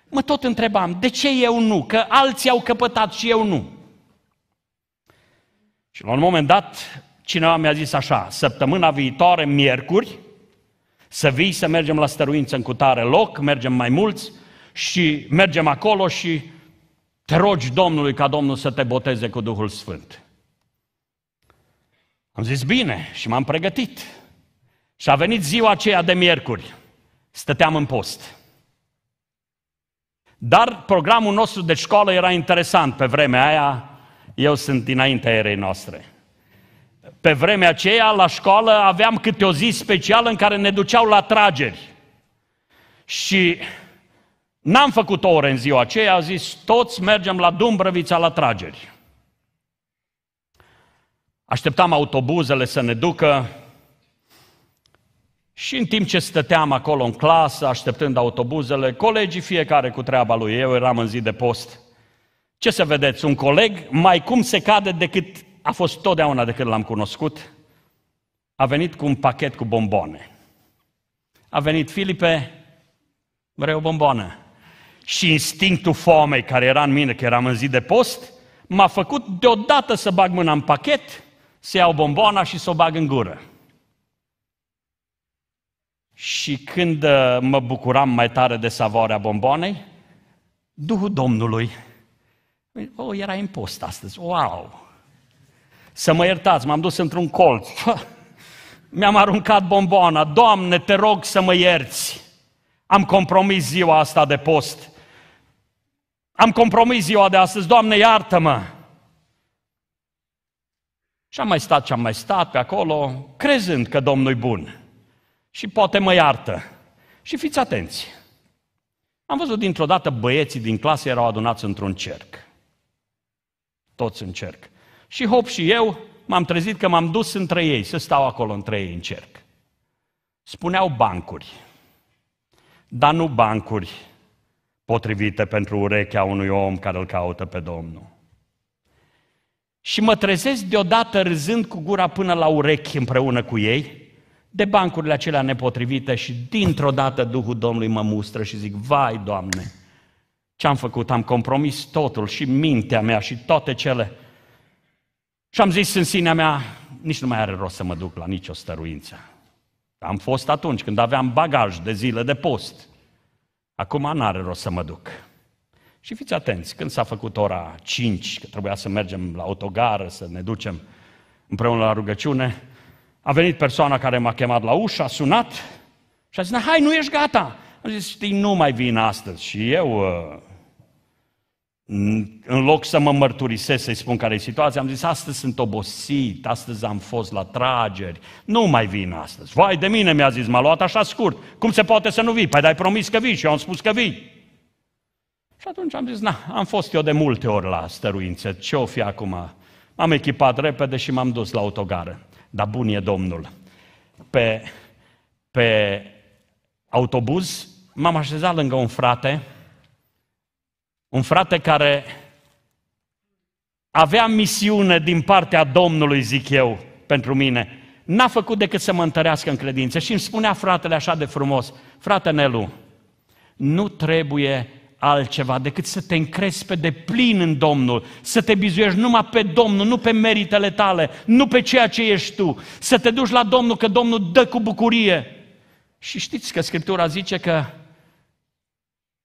Mă tot întrebam, de ce eu nu? Că alții au căpătat și eu nu. Și la un moment dat, cineva mi-a zis așa, săptămâna viitoare, miercuri, să vii să mergem la stăruință în cutare loc, mergem mai mulți și mergem acolo și te rogi Domnului ca Domnul să te boteze cu Duhul Sfânt. Am zis bine și m-am pregătit. Și a venit ziua aceea de miercuri stăteam în post. Dar programul nostru de școală era interesant pe vremea aia, eu sunt dinaintea erei noastre. Pe vremea aceea, la școală, aveam câte o zi specială în care ne duceau la trageri. Și n-am făcut o oră în ziua aceea, a zis, toți mergem la Dumbrăvița la trageri. Așteptam autobuzele să ne ducă, și în timp ce stăteam acolo în clasă, așteptând autobuzele, colegii fiecare cu treaba lui, eu eram în zi de post. Ce să vedeți, un coleg mai cum se cade decât a fost totdeauna de când l-am cunoscut, a venit cu un pachet cu bomboane. A venit Filipe, vrei o bomboană? Și instinctul foamei care era în mine, că eram în zi de post, m-a făcut deodată să bag mâna în pachet, să iau bomboana și să o bag în gură. Și când uh, mă bucuram mai tare de savoarea bomboanei, Duhul Domnului, o, oh, era impost astăzi, wow! Să mă iertați, m-am dus într-un colț, (laughs) mi-am aruncat bomboana, Doamne, te rog să mă ierți! Am compromis ziua asta de post. Am compromis ziua de astăzi, Doamne, iartă-mă! Și am mai stat și am mai stat pe acolo, crezând că Domnul e bun și poate mă iartă. Și fiți atenți. Am văzut dintr-o dată băieții din clasă erau adunați într-un cerc. Toți în cerc. Și Hop și eu m-am trezit că m-am dus între ei, să stau acolo între ei în cerc. Spuneau bancuri, dar nu bancuri potrivite pentru urechea unui om care îl caută pe Domnul. Și mă trezesc deodată râzând cu gura până la urechi împreună cu ei de bancurile acelea nepotrivite și dintr-o dată Duhul Domnului mă mustră și zic, vai Doamne, ce am făcut? Am compromis totul și mintea mea și toate cele. Și am zis în sinea mea, nici nu mai are rost să mă duc la nicio stăruință. Am fost atunci când aveam bagaj de zile de post. Acum nu are rost să mă duc. Și fiți atenți, când s-a făcut ora 5, că trebuia să mergem la autogară, să ne ducem împreună la rugăciune, a venit persoana care m-a chemat la ușă, a sunat și a zis, hai, nu ești gata. Am zis, știi, nu mai vin astăzi. Și eu, uh, în loc să mă mărturisesc, să-i spun care e situația, am zis, astăzi sunt obosit, astăzi am fost la trageri, nu mai vin astăzi. Vai de mine, mi-a zis, m-a luat așa scurt. Cum se poate să nu vii? Păi ai promis că vii și eu am spus că vii. Și atunci am zis, na, am fost eu de multe ori la stăruință, ce o fi acum? M-am echipat repede și m-am dus la autogară dar bun e Domnul. Pe, pe autobuz m-am așezat lângă un frate, un frate care avea misiune din partea Domnului, zic eu, pentru mine. N-a făcut decât să mă întărească în credință și îmi spunea fratele așa de frumos, frate Nelu, nu trebuie altceva decât să te încrezi pe deplin în Domnul, să te bizuiești numai pe Domnul, nu pe meritele tale, nu pe ceea ce ești tu, să te duci la Domnul că Domnul dă cu bucurie. Și știți că Scriptura zice că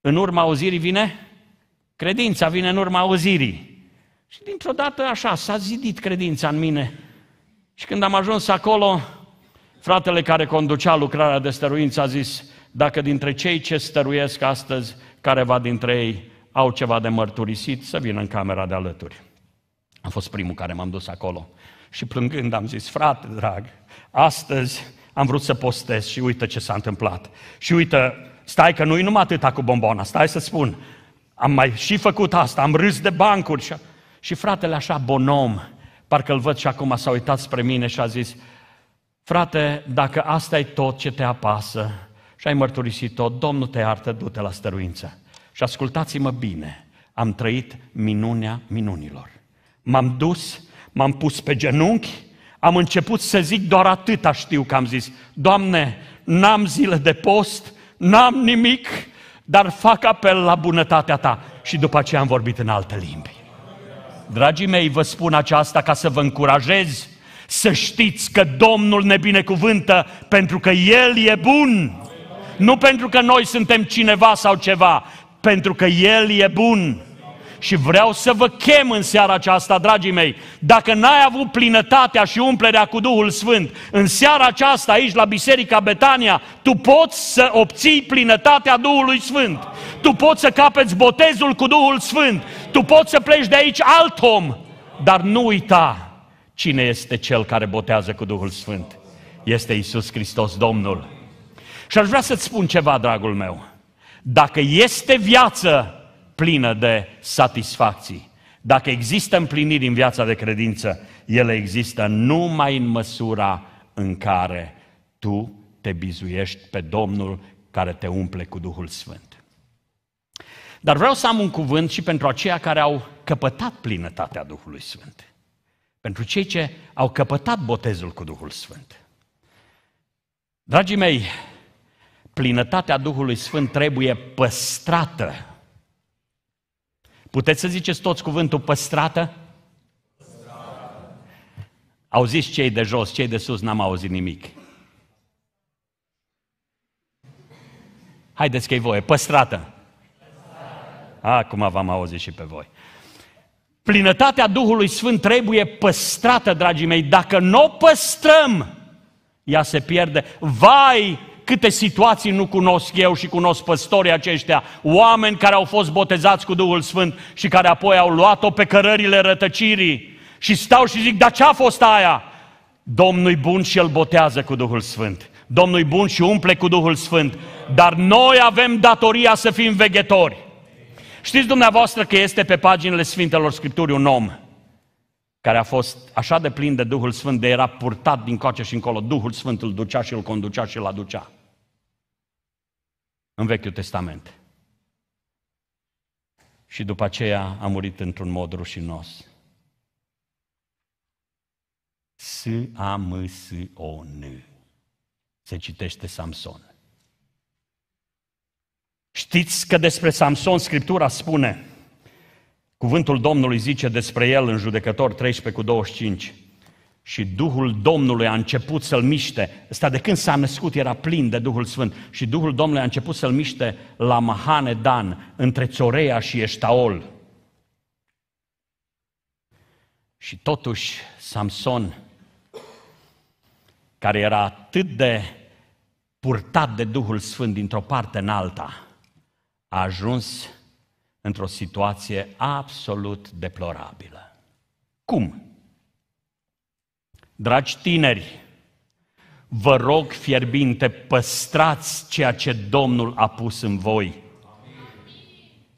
în urma auzirii vine? Credința vine în urma auzirii. Și dintr-o dată așa, s-a zidit credința în mine. Și când am ajuns acolo, fratele care conducea lucrarea de stăruință a zis, dacă dintre cei ce stăruiesc astăzi, careva dintre ei au ceva de mărturisit, să vină în camera de alături. Am fost primul care m-am dus acolo. Și plângând am zis, frate drag, astăzi am vrut să postez și uite ce s-a întâmplat. Și uite, stai că nu-i numai atâta cu bombona, stai să spun. Am mai și făcut asta, am râs de bancuri. Și, și fratele așa, bonom, parcă îl văd și acum s-a uitat spre mine și a zis, frate, dacă asta e tot ce te apasă, și ai mărturisit-o, Domnul te iartă, du-te la stăruință. Și ascultați-mă bine, am trăit minunea minunilor. M-am dus, m-am pus pe genunchi, am început să zic doar atâta știu că am zis, Doamne, n-am zile de post, n-am nimic, dar fac apel la bunătatea Ta. Și după aceea am vorbit în alte limbi. Dragii mei, vă spun aceasta ca să vă încurajez să știți că Domnul ne binecuvântă pentru că El e bun. Nu pentru că noi suntem cineva sau ceva, pentru că El e bun. Și vreau să vă chem în seara aceasta, dragii mei, dacă n-ai avut plinătatea și umplerea cu Duhul Sfânt, în seara aceasta aici la Biserica Betania, tu poți să obții plinătatea Duhului Sfânt. Tu poți să capeți botezul cu Duhul Sfânt. Tu poți să pleci de aici alt om. Dar nu uita cine este cel care botează cu Duhul Sfânt. Este Isus Hristos Domnul. Și aș vrea să-ți spun ceva, dragul meu. Dacă este viață plină de satisfacții, dacă există împliniri în viața de credință, ele există numai în măsura în care tu te bizuiești pe Domnul care te umple cu Duhul Sfânt. Dar vreau să am un cuvânt și pentru aceia care au căpătat plinătatea Duhului Sfânt. Pentru cei ce au căpătat botezul cu Duhul Sfânt. Dragii mei, plinătatea Duhului Sfânt trebuie păstrată. Puteți să ziceți toți cuvântul păstrată? păstrată? Auziți cei de jos, cei de sus n-am auzit nimic. Haideți că e voie, păstrată. păstrată. Acum v-am auzit și pe voi. Plinătatea Duhului Sfânt trebuie păstrată, dragii mei. Dacă nu o păstrăm, ea se pierde. Vai Câte situații nu cunosc eu și cunosc păstorii aceștia, oameni care au fost botezați cu Duhul Sfânt și care apoi au luat-o pe cărările rătăcirii și stau și zic, dar ce a fost aia? Domnul bun și îl botează cu Duhul Sfânt. Domnul bun și umple cu Duhul Sfânt. Dar noi avem datoria să fim veghetori. Știți dumneavoastră că este pe paginile Sfintelor Scripturii un om care a fost așa de plin de Duhul Sfânt, de era purtat din coace și încolo. Duhul Sfânt îl ducea și îl conducea și îl aducea în Vechiul Testament. Și după aceea a murit într-un mod rușinos. s a m s o n Se citește Samson. Știți că despre Samson Scriptura spune, cuvântul Domnului zice despre el în judecător 13 cu 25, și Duhul Domnului a început să-l miște. Ăsta de când s-a născut era plin de Duhul Sfânt. Și Duhul Domnului a început să-l miște la Mahane Dan, între Țorea și Eștaol. Și totuși Samson, care era atât de purtat de Duhul Sfânt dintr-o parte în alta, a ajuns într-o situație absolut deplorabilă. Cum? Dragi tineri, vă rog fierbinte, păstrați ceea ce Domnul a pus în voi.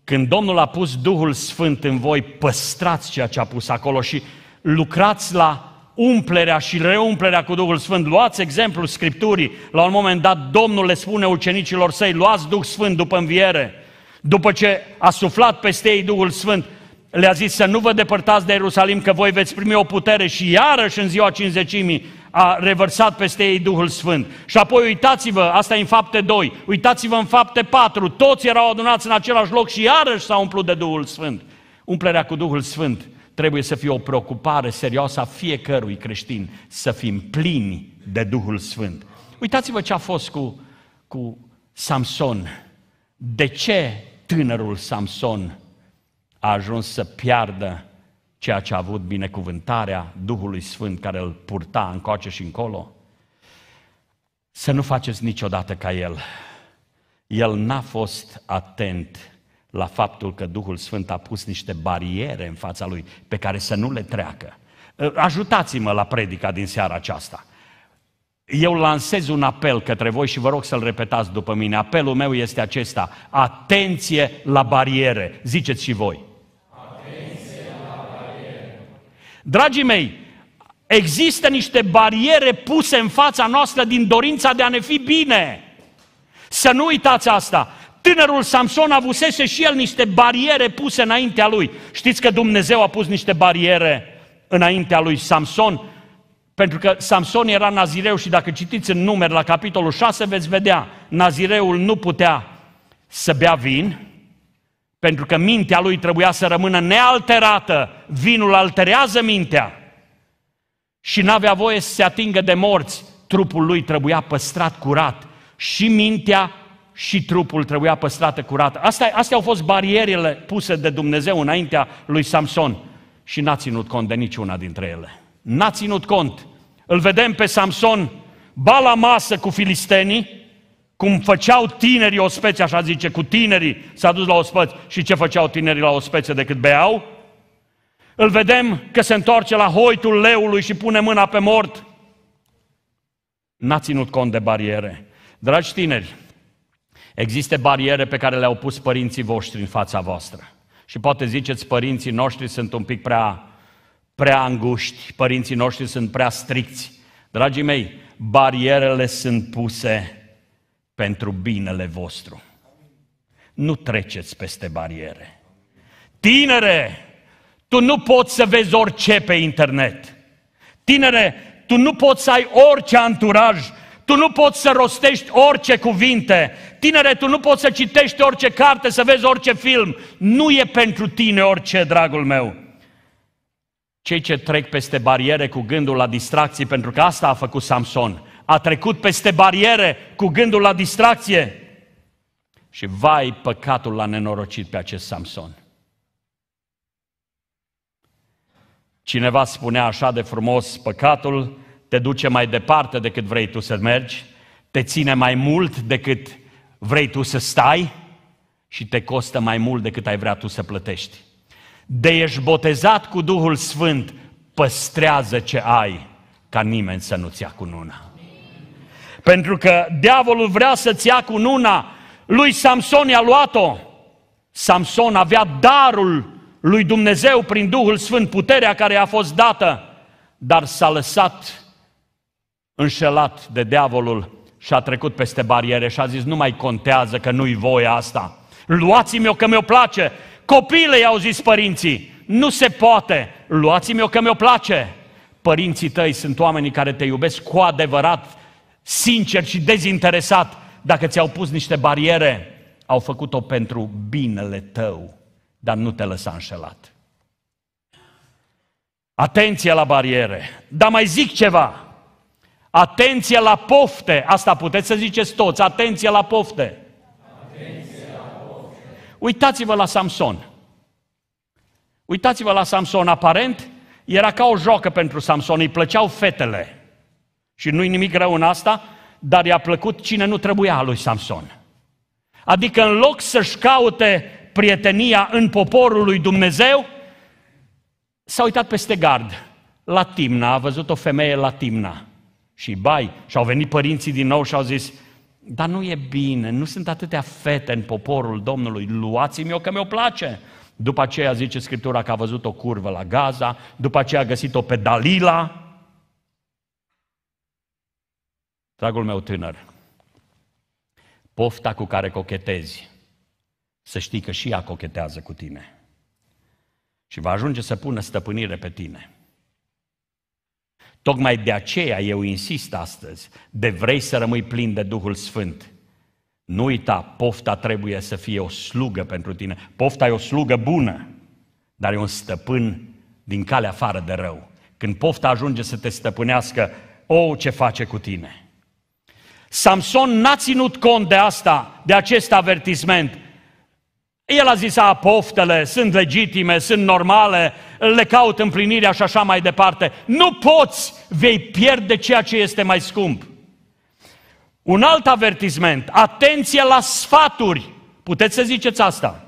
Când Domnul a pus Duhul Sfânt în voi, păstrați ceea ce a pus acolo și lucrați la umplerea și reumplerea cu Duhul Sfânt. Luați exemplu Scripturii. La un moment dat Domnul le spune ucenicilor săi, luați Duh Sfânt după înviere. După ce a suflat peste ei Duhul Sfânt, le-a zis să nu vă depărtați de Ierusalim, că voi veți primi o putere și iarăși în ziua cinzecimii a revărsat peste ei Duhul Sfânt. Și apoi uitați-vă, asta e în fapte 2, uitați-vă în fapte 4, toți erau adunați în același loc și iarăși s-au umplut de Duhul Sfânt. Umplerea cu Duhul Sfânt trebuie să fie o preocupare serioasă a fiecărui creștin, să fim plini de Duhul Sfânt. Uitați-vă ce a fost cu, cu Samson. De ce tânărul Samson a ajuns să piardă ceea ce a avut binecuvântarea Duhului Sfânt care îl purta încoace și încolo? Să nu faceți niciodată ca el. El n-a fost atent la faptul că Duhul Sfânt a pus niște bariere în fața lui pe care să nu le treacă. Ă, ajutați-mă la predica din seara aceasta. Eu lansez un apel către voi și vă rog să-l repetați după mine. Apelul meu este acesta. Atenție la bariere. Ziceți și voi. Dragii mei, există niște bariere puse în fața noastră din dorința de a ne fi bine. Să nu uitați asta. Tânărul Samson avusese și el niște bariere puse înaintea lui. Știți că Dumnezeu a pus niște bariere înaintea lui Samson, pentru că Samson era nazireu și dacă citiți în numeri la capitolul 6 veți vedea, nazireul nu putea să bea vin, pentru că mintea lui trebuia să rămână nealterată. Vinul alterează mintea. Și n-avea voie să se atingă de morți. Trupul lui trebuia păstrat curat. Și mintea și trupul trebuia păstrată curată. Asta, astea au fost barierele puse de Dumnezeu înaintea lui Samson. Și n-a ținut cont de niciuna dintre ele. N-a ținut cont. Îl vedem pe Samson ba la masă cu filistenii, cum făceau tinerii o specie, așa zice, cu tinerii s-a dus la specie și ce făceau tinerii la o specie decât beau? Îl vedem că se întoarce la hoitul leului și pune mâna pe mort. N-a ținut cont de bariere. Dragi tineri, există bariere pe care le-au pus părinții voștri în fața voastră. Și poate ziceți, părinții noștri sunt un pic prea, prea anguști, părinții noștri sunt prea stricți. Dragii mei, barierele sunt puse pentru binele vostru. Nu treceți peste bariere. Tinere, tu nu poți să vezi orice pe internet. Tinere, tu nu poți să ai orice anturaj, tu nu poți să rostești orice cuvinte. Tinere, tu nu poți să citești orice carte, să vezi orice film. Nu e pentru tine orice, dragul meu. Cei ce trec peste bariere cu gândul la distracții, pentru că asta a făcut Samson a trecut peste bariere cu gândul la distracție. Și vai, păcatul l-a nenorocit pe acest Samson. Cineva spunea așa de frumos, păcatul te duce mai departe decât vrei tu să mergi, te ține mai mult decât vrei tu să stai și te costă mai mult decât ai vrea tu să plătești. De ești botezat cu Duhul Sfânt, păstrează ce ai, ca nimeni să nu-ți ia cununa. Pentru că diavolul vrea să-ți ia cu nuna, Lui Samson i-a luat-o. Samson avea darul lui Dumnezeu prin Duhul Sfânt, puterea care i-a fost dată, dar s-a lăsat înșelat de diavolul și a trecut peste bariere și a zis, nu mai contează că nu-i voia asta. Luați-mi-o că mi-o place. Copile, i-au zis părinții, nu se poate. Luați-mi-o că mi-o place. Părinții tăi sunt oamenii care te iubesc cu adevărat sincer și dezinteresat, dacă ți-au pus niște bariere, au făcut-o pentru binele tău, dar nu te lăsa înșelat. Atenție la bariere. Dar mai zic ceva. Atenție la pofte. Asta puteți să ziceți toți. Atenție la pofte. pofte. Uitați-vă la Samson. Uitați-vă la Samson. Aparent, era ca o joacă pentru Samson. Îi plăceau fetele. Și nu-i nimic rău în asta, dar i-a plăcut cine nu trebuia lui Samson. Adică în loc să-și caute prietenia în poporul lui Dumnezeu, s-a uitat peste gard. La Timna, a văzut o femeie la Timna. Și bai, și-au venit părinții din nou și au zis, dar nu e bine, nu sunt atâtea fete în poporul Domnului, luați-mi-o că mi-o place. După aceea zice Scriptura că a văzut o curvă la Gaza, după aceea a găsit-o pe Dalila, Dragul meu tânăr, pofta cu care cochetezi, să știi că și ea cochetează cu tine. Și va ajunge să pună stăpânire pe tine. Tocmai de aceea eu insist astăzi, de vrei să rămâi plin de Duhul Sfânt. Nu uita, pofta trebuie să fie o slugă pentru tine. Pofta e o slugă bună, dar e un stăpân din calea afară de rău. Când pofta ajunge să te stăpânească, o, oh, ce face cu tine? Samson n-a ținut cont de asta, de acest avertisment. El a zis, a, poftele sunt legitime, sunt normale, le caut împlinirea și așa mai departe. Nu poți, vei pierde ceea ce este mai scump. Un alt avertisment, atenție la sfaturi. Puteți să ziceți asta?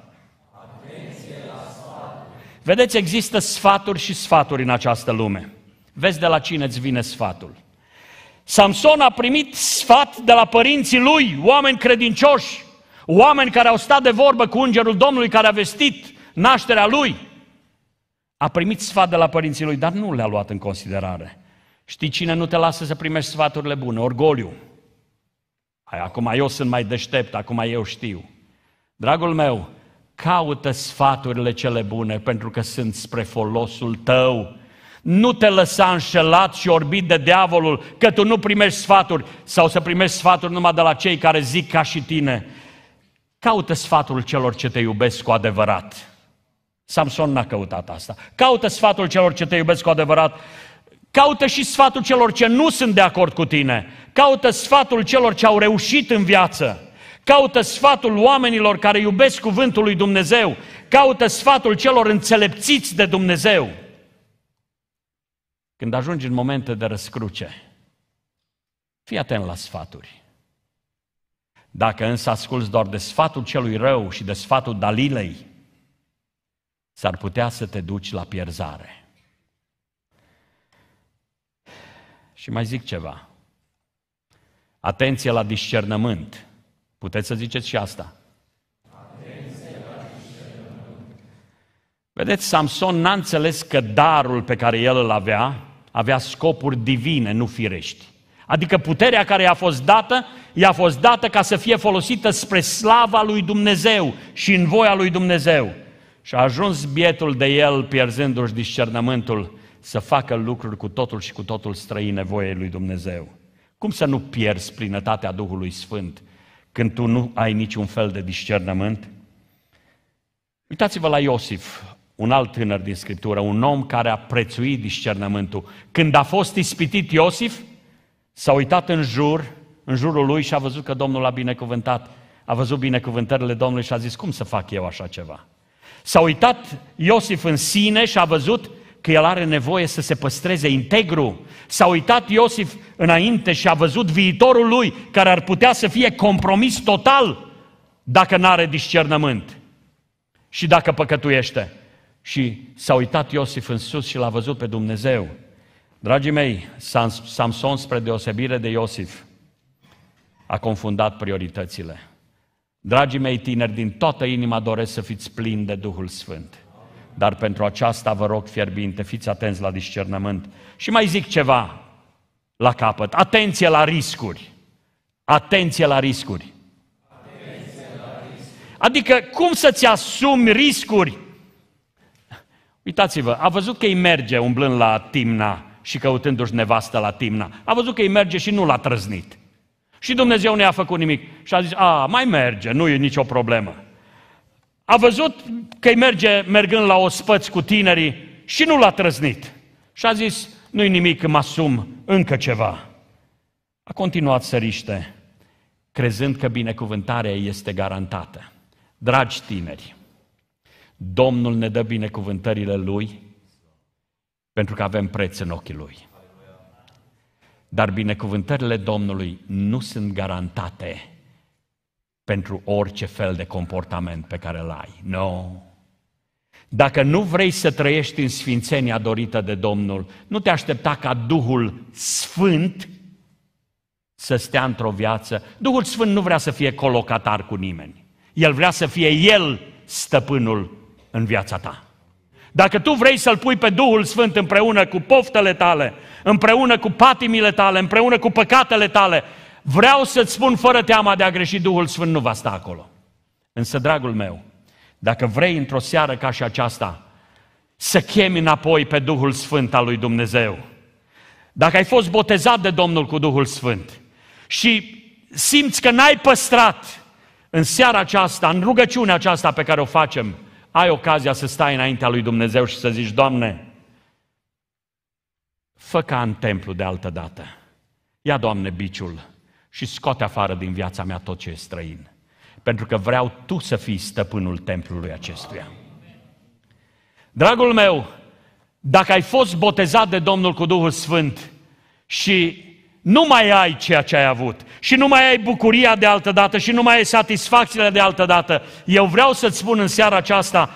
Atenție la sfaturi. Vedeți, există sfaturi și sfaturi în această lume. Vezi de la cine îți vine sfatul. Samson a primit sfat de la părinții lui, oameni credincioși, oameni care au stat de vorbă cu Îngerul Domnului care a vestit nașterea lui. A primit sfat de la părinții lui, dar nu le-a luat în considerare. Știi cine nu te lasă să primești sfaturile bune? Orgoliu. Acum eu sunt mai deștept, acum eu știu. Dragul meu, caută sfaturile cele bune pentru că sunt spre folosul tău nu te lăsa înșelat și orbit de diavolul că tu nu primești sfaturi sau să primești sfaturi numai de la cei care zic ca și tine. Caută sfatul celor ce te iubesc cu adevărat. Samson n-a căutat asta. Caută sfatul celor ce te iubesc cu adevărat. Caută și sfatul celor ce nu sunt de acord cu tine. Caută sfatul celor ce au reușit în viață. Caută sfatul oamenilor care iubesc cuvântul lui Dumnezeu. Caută sfatul celor înțelepțiți de Dumnezeu. Când ajungi în momente de răscruce, fii atent la sfaturi. Dacă însă asculți doar de sfatul celui rău și de sfatul Dalilei, s-ar putea să te duci la pierzare. Și mai zic ceva. Atenție la discernământ. Puteți să ziceți și asta. Vedeți, Samson n-a înțeles că darul pe care el îl avea avea scopuri divine, nu firești. Adică puterea care i-a fost dată, i-a fost dată ca să fie folosită spre slava lui Dumnezeu și în voia lui Dumnezeu. Și a ajuns bietul de el, pierzându-și discernământul, să facă lucruri cu totul și cu totul străine voiei lui Dumnezeu. Cum să nu pierzi plinătatea Duhului Sfânt când tu nu ai niciun fel de discernământ? Uitați-vă la Iosif, un alt tânăr din Scriptură, un om care a prețuit discernământul. Când a fost ispitit Iosif, s-a uitat în jur, în jurul lui și a văzut că Domnul a binecuvântat, a văzut binecuvântările Domnului și a zis, cum să fac eu așa ceva? S-a uitat Iosif în sine și a văzut că el are nevoie să se păstreze integru. S-a uitat Iosif înainte și a văzut viitorul lui care ar putea să fie compromis total dacă nu are discernământ și dacă păcătuiește. Și s-a uitat Iosif în sus și l-a văzut pe Dumnezeu. Dragii mei, Samson, spre deosebire de Iosif, a confundat prioritățile. Dragii mei tineri, din toată inima doresc să fiți plini de Duhul Sfânt. Dar pentru aceasta vă rog fierbinte, fiți atenți la discernământ. Și mai zic ceva la capăt. Atenție la riscuri. Atenție la riscuri. Atenție la riscuri. Adică cum să-ți asumi riscuri Uitați-vă, a văzut că îi merge umblând la Timna și căutându-și nevastă la Timna. A văzut că îi merge și nu l-a trăznit. Și Dumnezeu nu i-a făcut nimic. Și a zis, a, mai merge, nu e nicio problemă. A văzut că îi merge mergând la ospăți cu tinerii și nu l-a trăznit. Și a zis, nu-i nimic, mă asum încă ceva. A continuat săriște, crezând că binecuvântarea este garantată. Dragi tineri, Domnul ne dă binecuvântările Lui pentru că avem preț în ochii Lui. Dar binecuvântările Domnului nu sunt garantate pentru orice fel de comportament pe care îl ai. Nu. No. Dacă nu vrei să trăiești în sfințenia dorită de Domnul, nu te aștepta ca Duhul Sfânt să stea într-o viață. Duhul Sfânt nu vrea să fie colocatar cu nimeni. El vrea să fie El stăpânul în viața ta. Dacă tu vrei să-L pui pe Duhul Sfânt împreună cu poftele tale, împreună cu patimile tale, împreună cu păcatele tale, vreau să-ți spun fără teama de a greși, Duhul Sfânt nu va sta acolo. Însă, dragul meu, dacă vrei într-o seară ca și aceasta să chemi înapoi pe Duhul Sfânt al lui Dumnezeu, dacă ai fost botezat de Domnul cu Duhul Sfânt și simți că n-ai păstrat în seara aceasta, în rugăciunea aceasta pe care o facem, ai ocazia să stai înaintea lui Dumnezeu și să zici, Doamne, fă ca în templu de altă dată. Ia, Doamne, biciul și scoate afară din viața mea tot ce e străin. Pentru că vreau Tu să fii stăpânul templului acestuia. Dragul meu, dacă ai fost botezat de Domnul cu Duhul Sfânt și nu mai ai ceea ce ai avut și nu mai ai bucuria de altă dată și nu mai ai satisfacțiile de altă dată. Eu vreau să-ți spun în seara aceasta,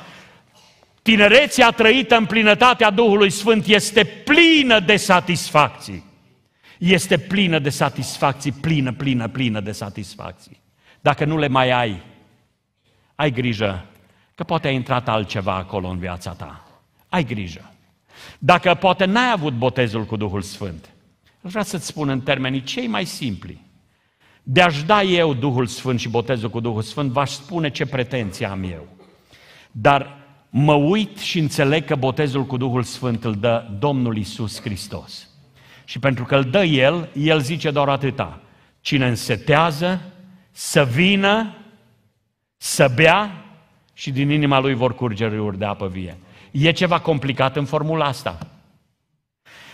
tinerețea trăită în plinătatea Duhului Sfânt este plină de satisfacții. Este plină de satisfacții, plină, plină, plină de satisfacții. Dacă nu le mai ai, ai grijă că poate a intrat altceva acolo în viața ta. Ai grijă. Dacă poate n-ai avut botezul cu Duhul Sfânt, Aș vrea să-ți spun în termenii cei mai simpli. De aș da eu Duhul Sfânt și botezul cu Duhul Sfânt, v-aș spune ce pretenție am eu. Dar mă uit și înțeleg că botezul cu Duhul Sfânt îl dă Domnul Isus Hristos. Și pentru că îl dă El, El zice doar atâta. Cine însetează, să vină, să bea și din inima lui vor curge râuri de apă vie. E ceva complicat în formula asta.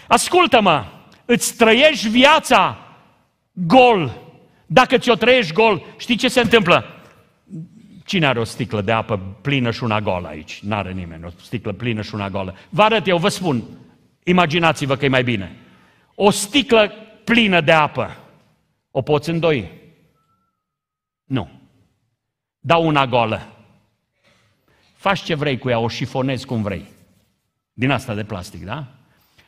Ascultă-mă! îți trăiești viața gol. Dacă ți-o trăiești gol, știi ce se întâmplă? Cine are o sticlă de apă plină și una goală aici? N-are nimeni o sticlă plină și una goală. Vă arăt eu, vă spun, imaginați-vă că e mai bine. O sticlă plină de apă, o poți îndoi? Nu. Dau una goală. Faci ce vrei cu ea, o șifonezi cum vrei. Din asta de plastic, da?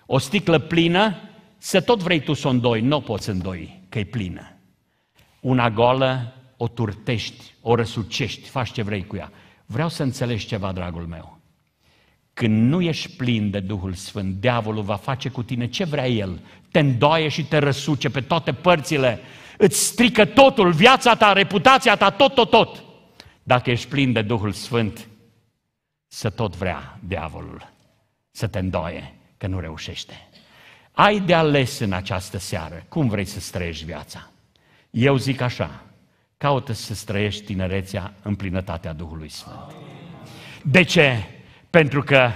O sticlă plină să tot vrei tu să o îndoi, nu poți îndoi, că e plină. Una goală o turtești, o răsucești, faci ce vrei cu ea. Vreau să înțelegi ceva, dragul meu. Când nu ești plin de Duhul Sfânt, diavolul va face cu tine ce vrea el. Te îndoie și te răsuce pe toate părțile. Îți strică totul, viața ta, reputația ta, tot, tot, tot. Dacă ești plin de Duhul Sfânt, să tot vrea diavolul să te îndoie, că nu reușește. Ai de ales în această seară cum vrei să străiești viața. Eu zic așa, caută să străiești tinerețea în plinătatea Duhului Sfânt. De ce? Pentru că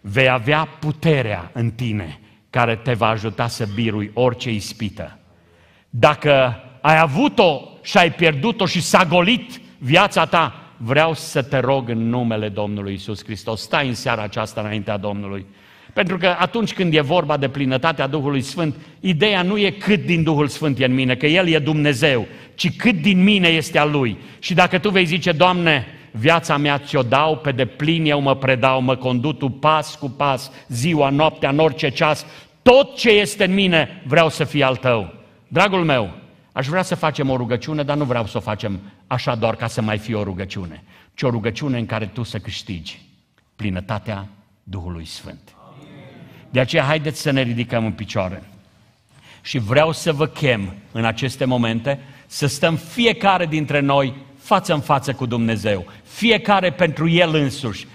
vei avea puterea în tine care te va ajuta să birui orice ispită. Dacă ai avut-o și ai pierdut-o și s-a golit viața ta, vreau să te rog în numele Domnului Isus Hristos, stai în seara aceasta înaintea Domnului pentru că atunci când e vorba de plinătatea Duhului Sfânt, ideea nu e cât din Duhul Sfânt e în mine, că El e Dumnezeu, ci cât din mine este a Lui. Și dacă tu vei zice, Doamne, viața mea ți-o dau pe deplin, eu mă predau, mă condu tu pas cu pas, ziua, noaptea, în orice ceas, tot ce este în mine vreau să fie al tău. Dragul meu, aș vrea să facem o rugăciune, dar nu vreau să o facem așa doar ca să mai fie o rugăciune, ci o rugăciune în care tu să câștigi plinătatea Duhului Sfânt. De aceea, haideți să ne ridicăm în picioare. Și vreau să vă chem în aceste momente să stăm fiecare dintre noi față în față cu Dumnezeu, fiecare pentru El însuși.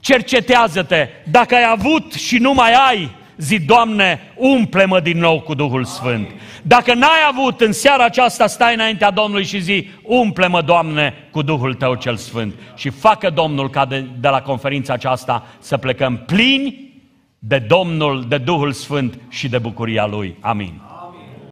Cercetează-te dacă ai avut și nu mai ai, zi, Doamne, umple-mă din nou cu Duhul Sfânt. Dacă n-ai avut în seara aceasta, stai înaintea Domnului și zi, umple-mă, Doamne, cu Duhul Tău cel Sfânt. Și facă Domnul ca de, de la conferința aceasta să plecăm plini de Domnul, de Duhul Sfânt și de bucuria Lui. Amin.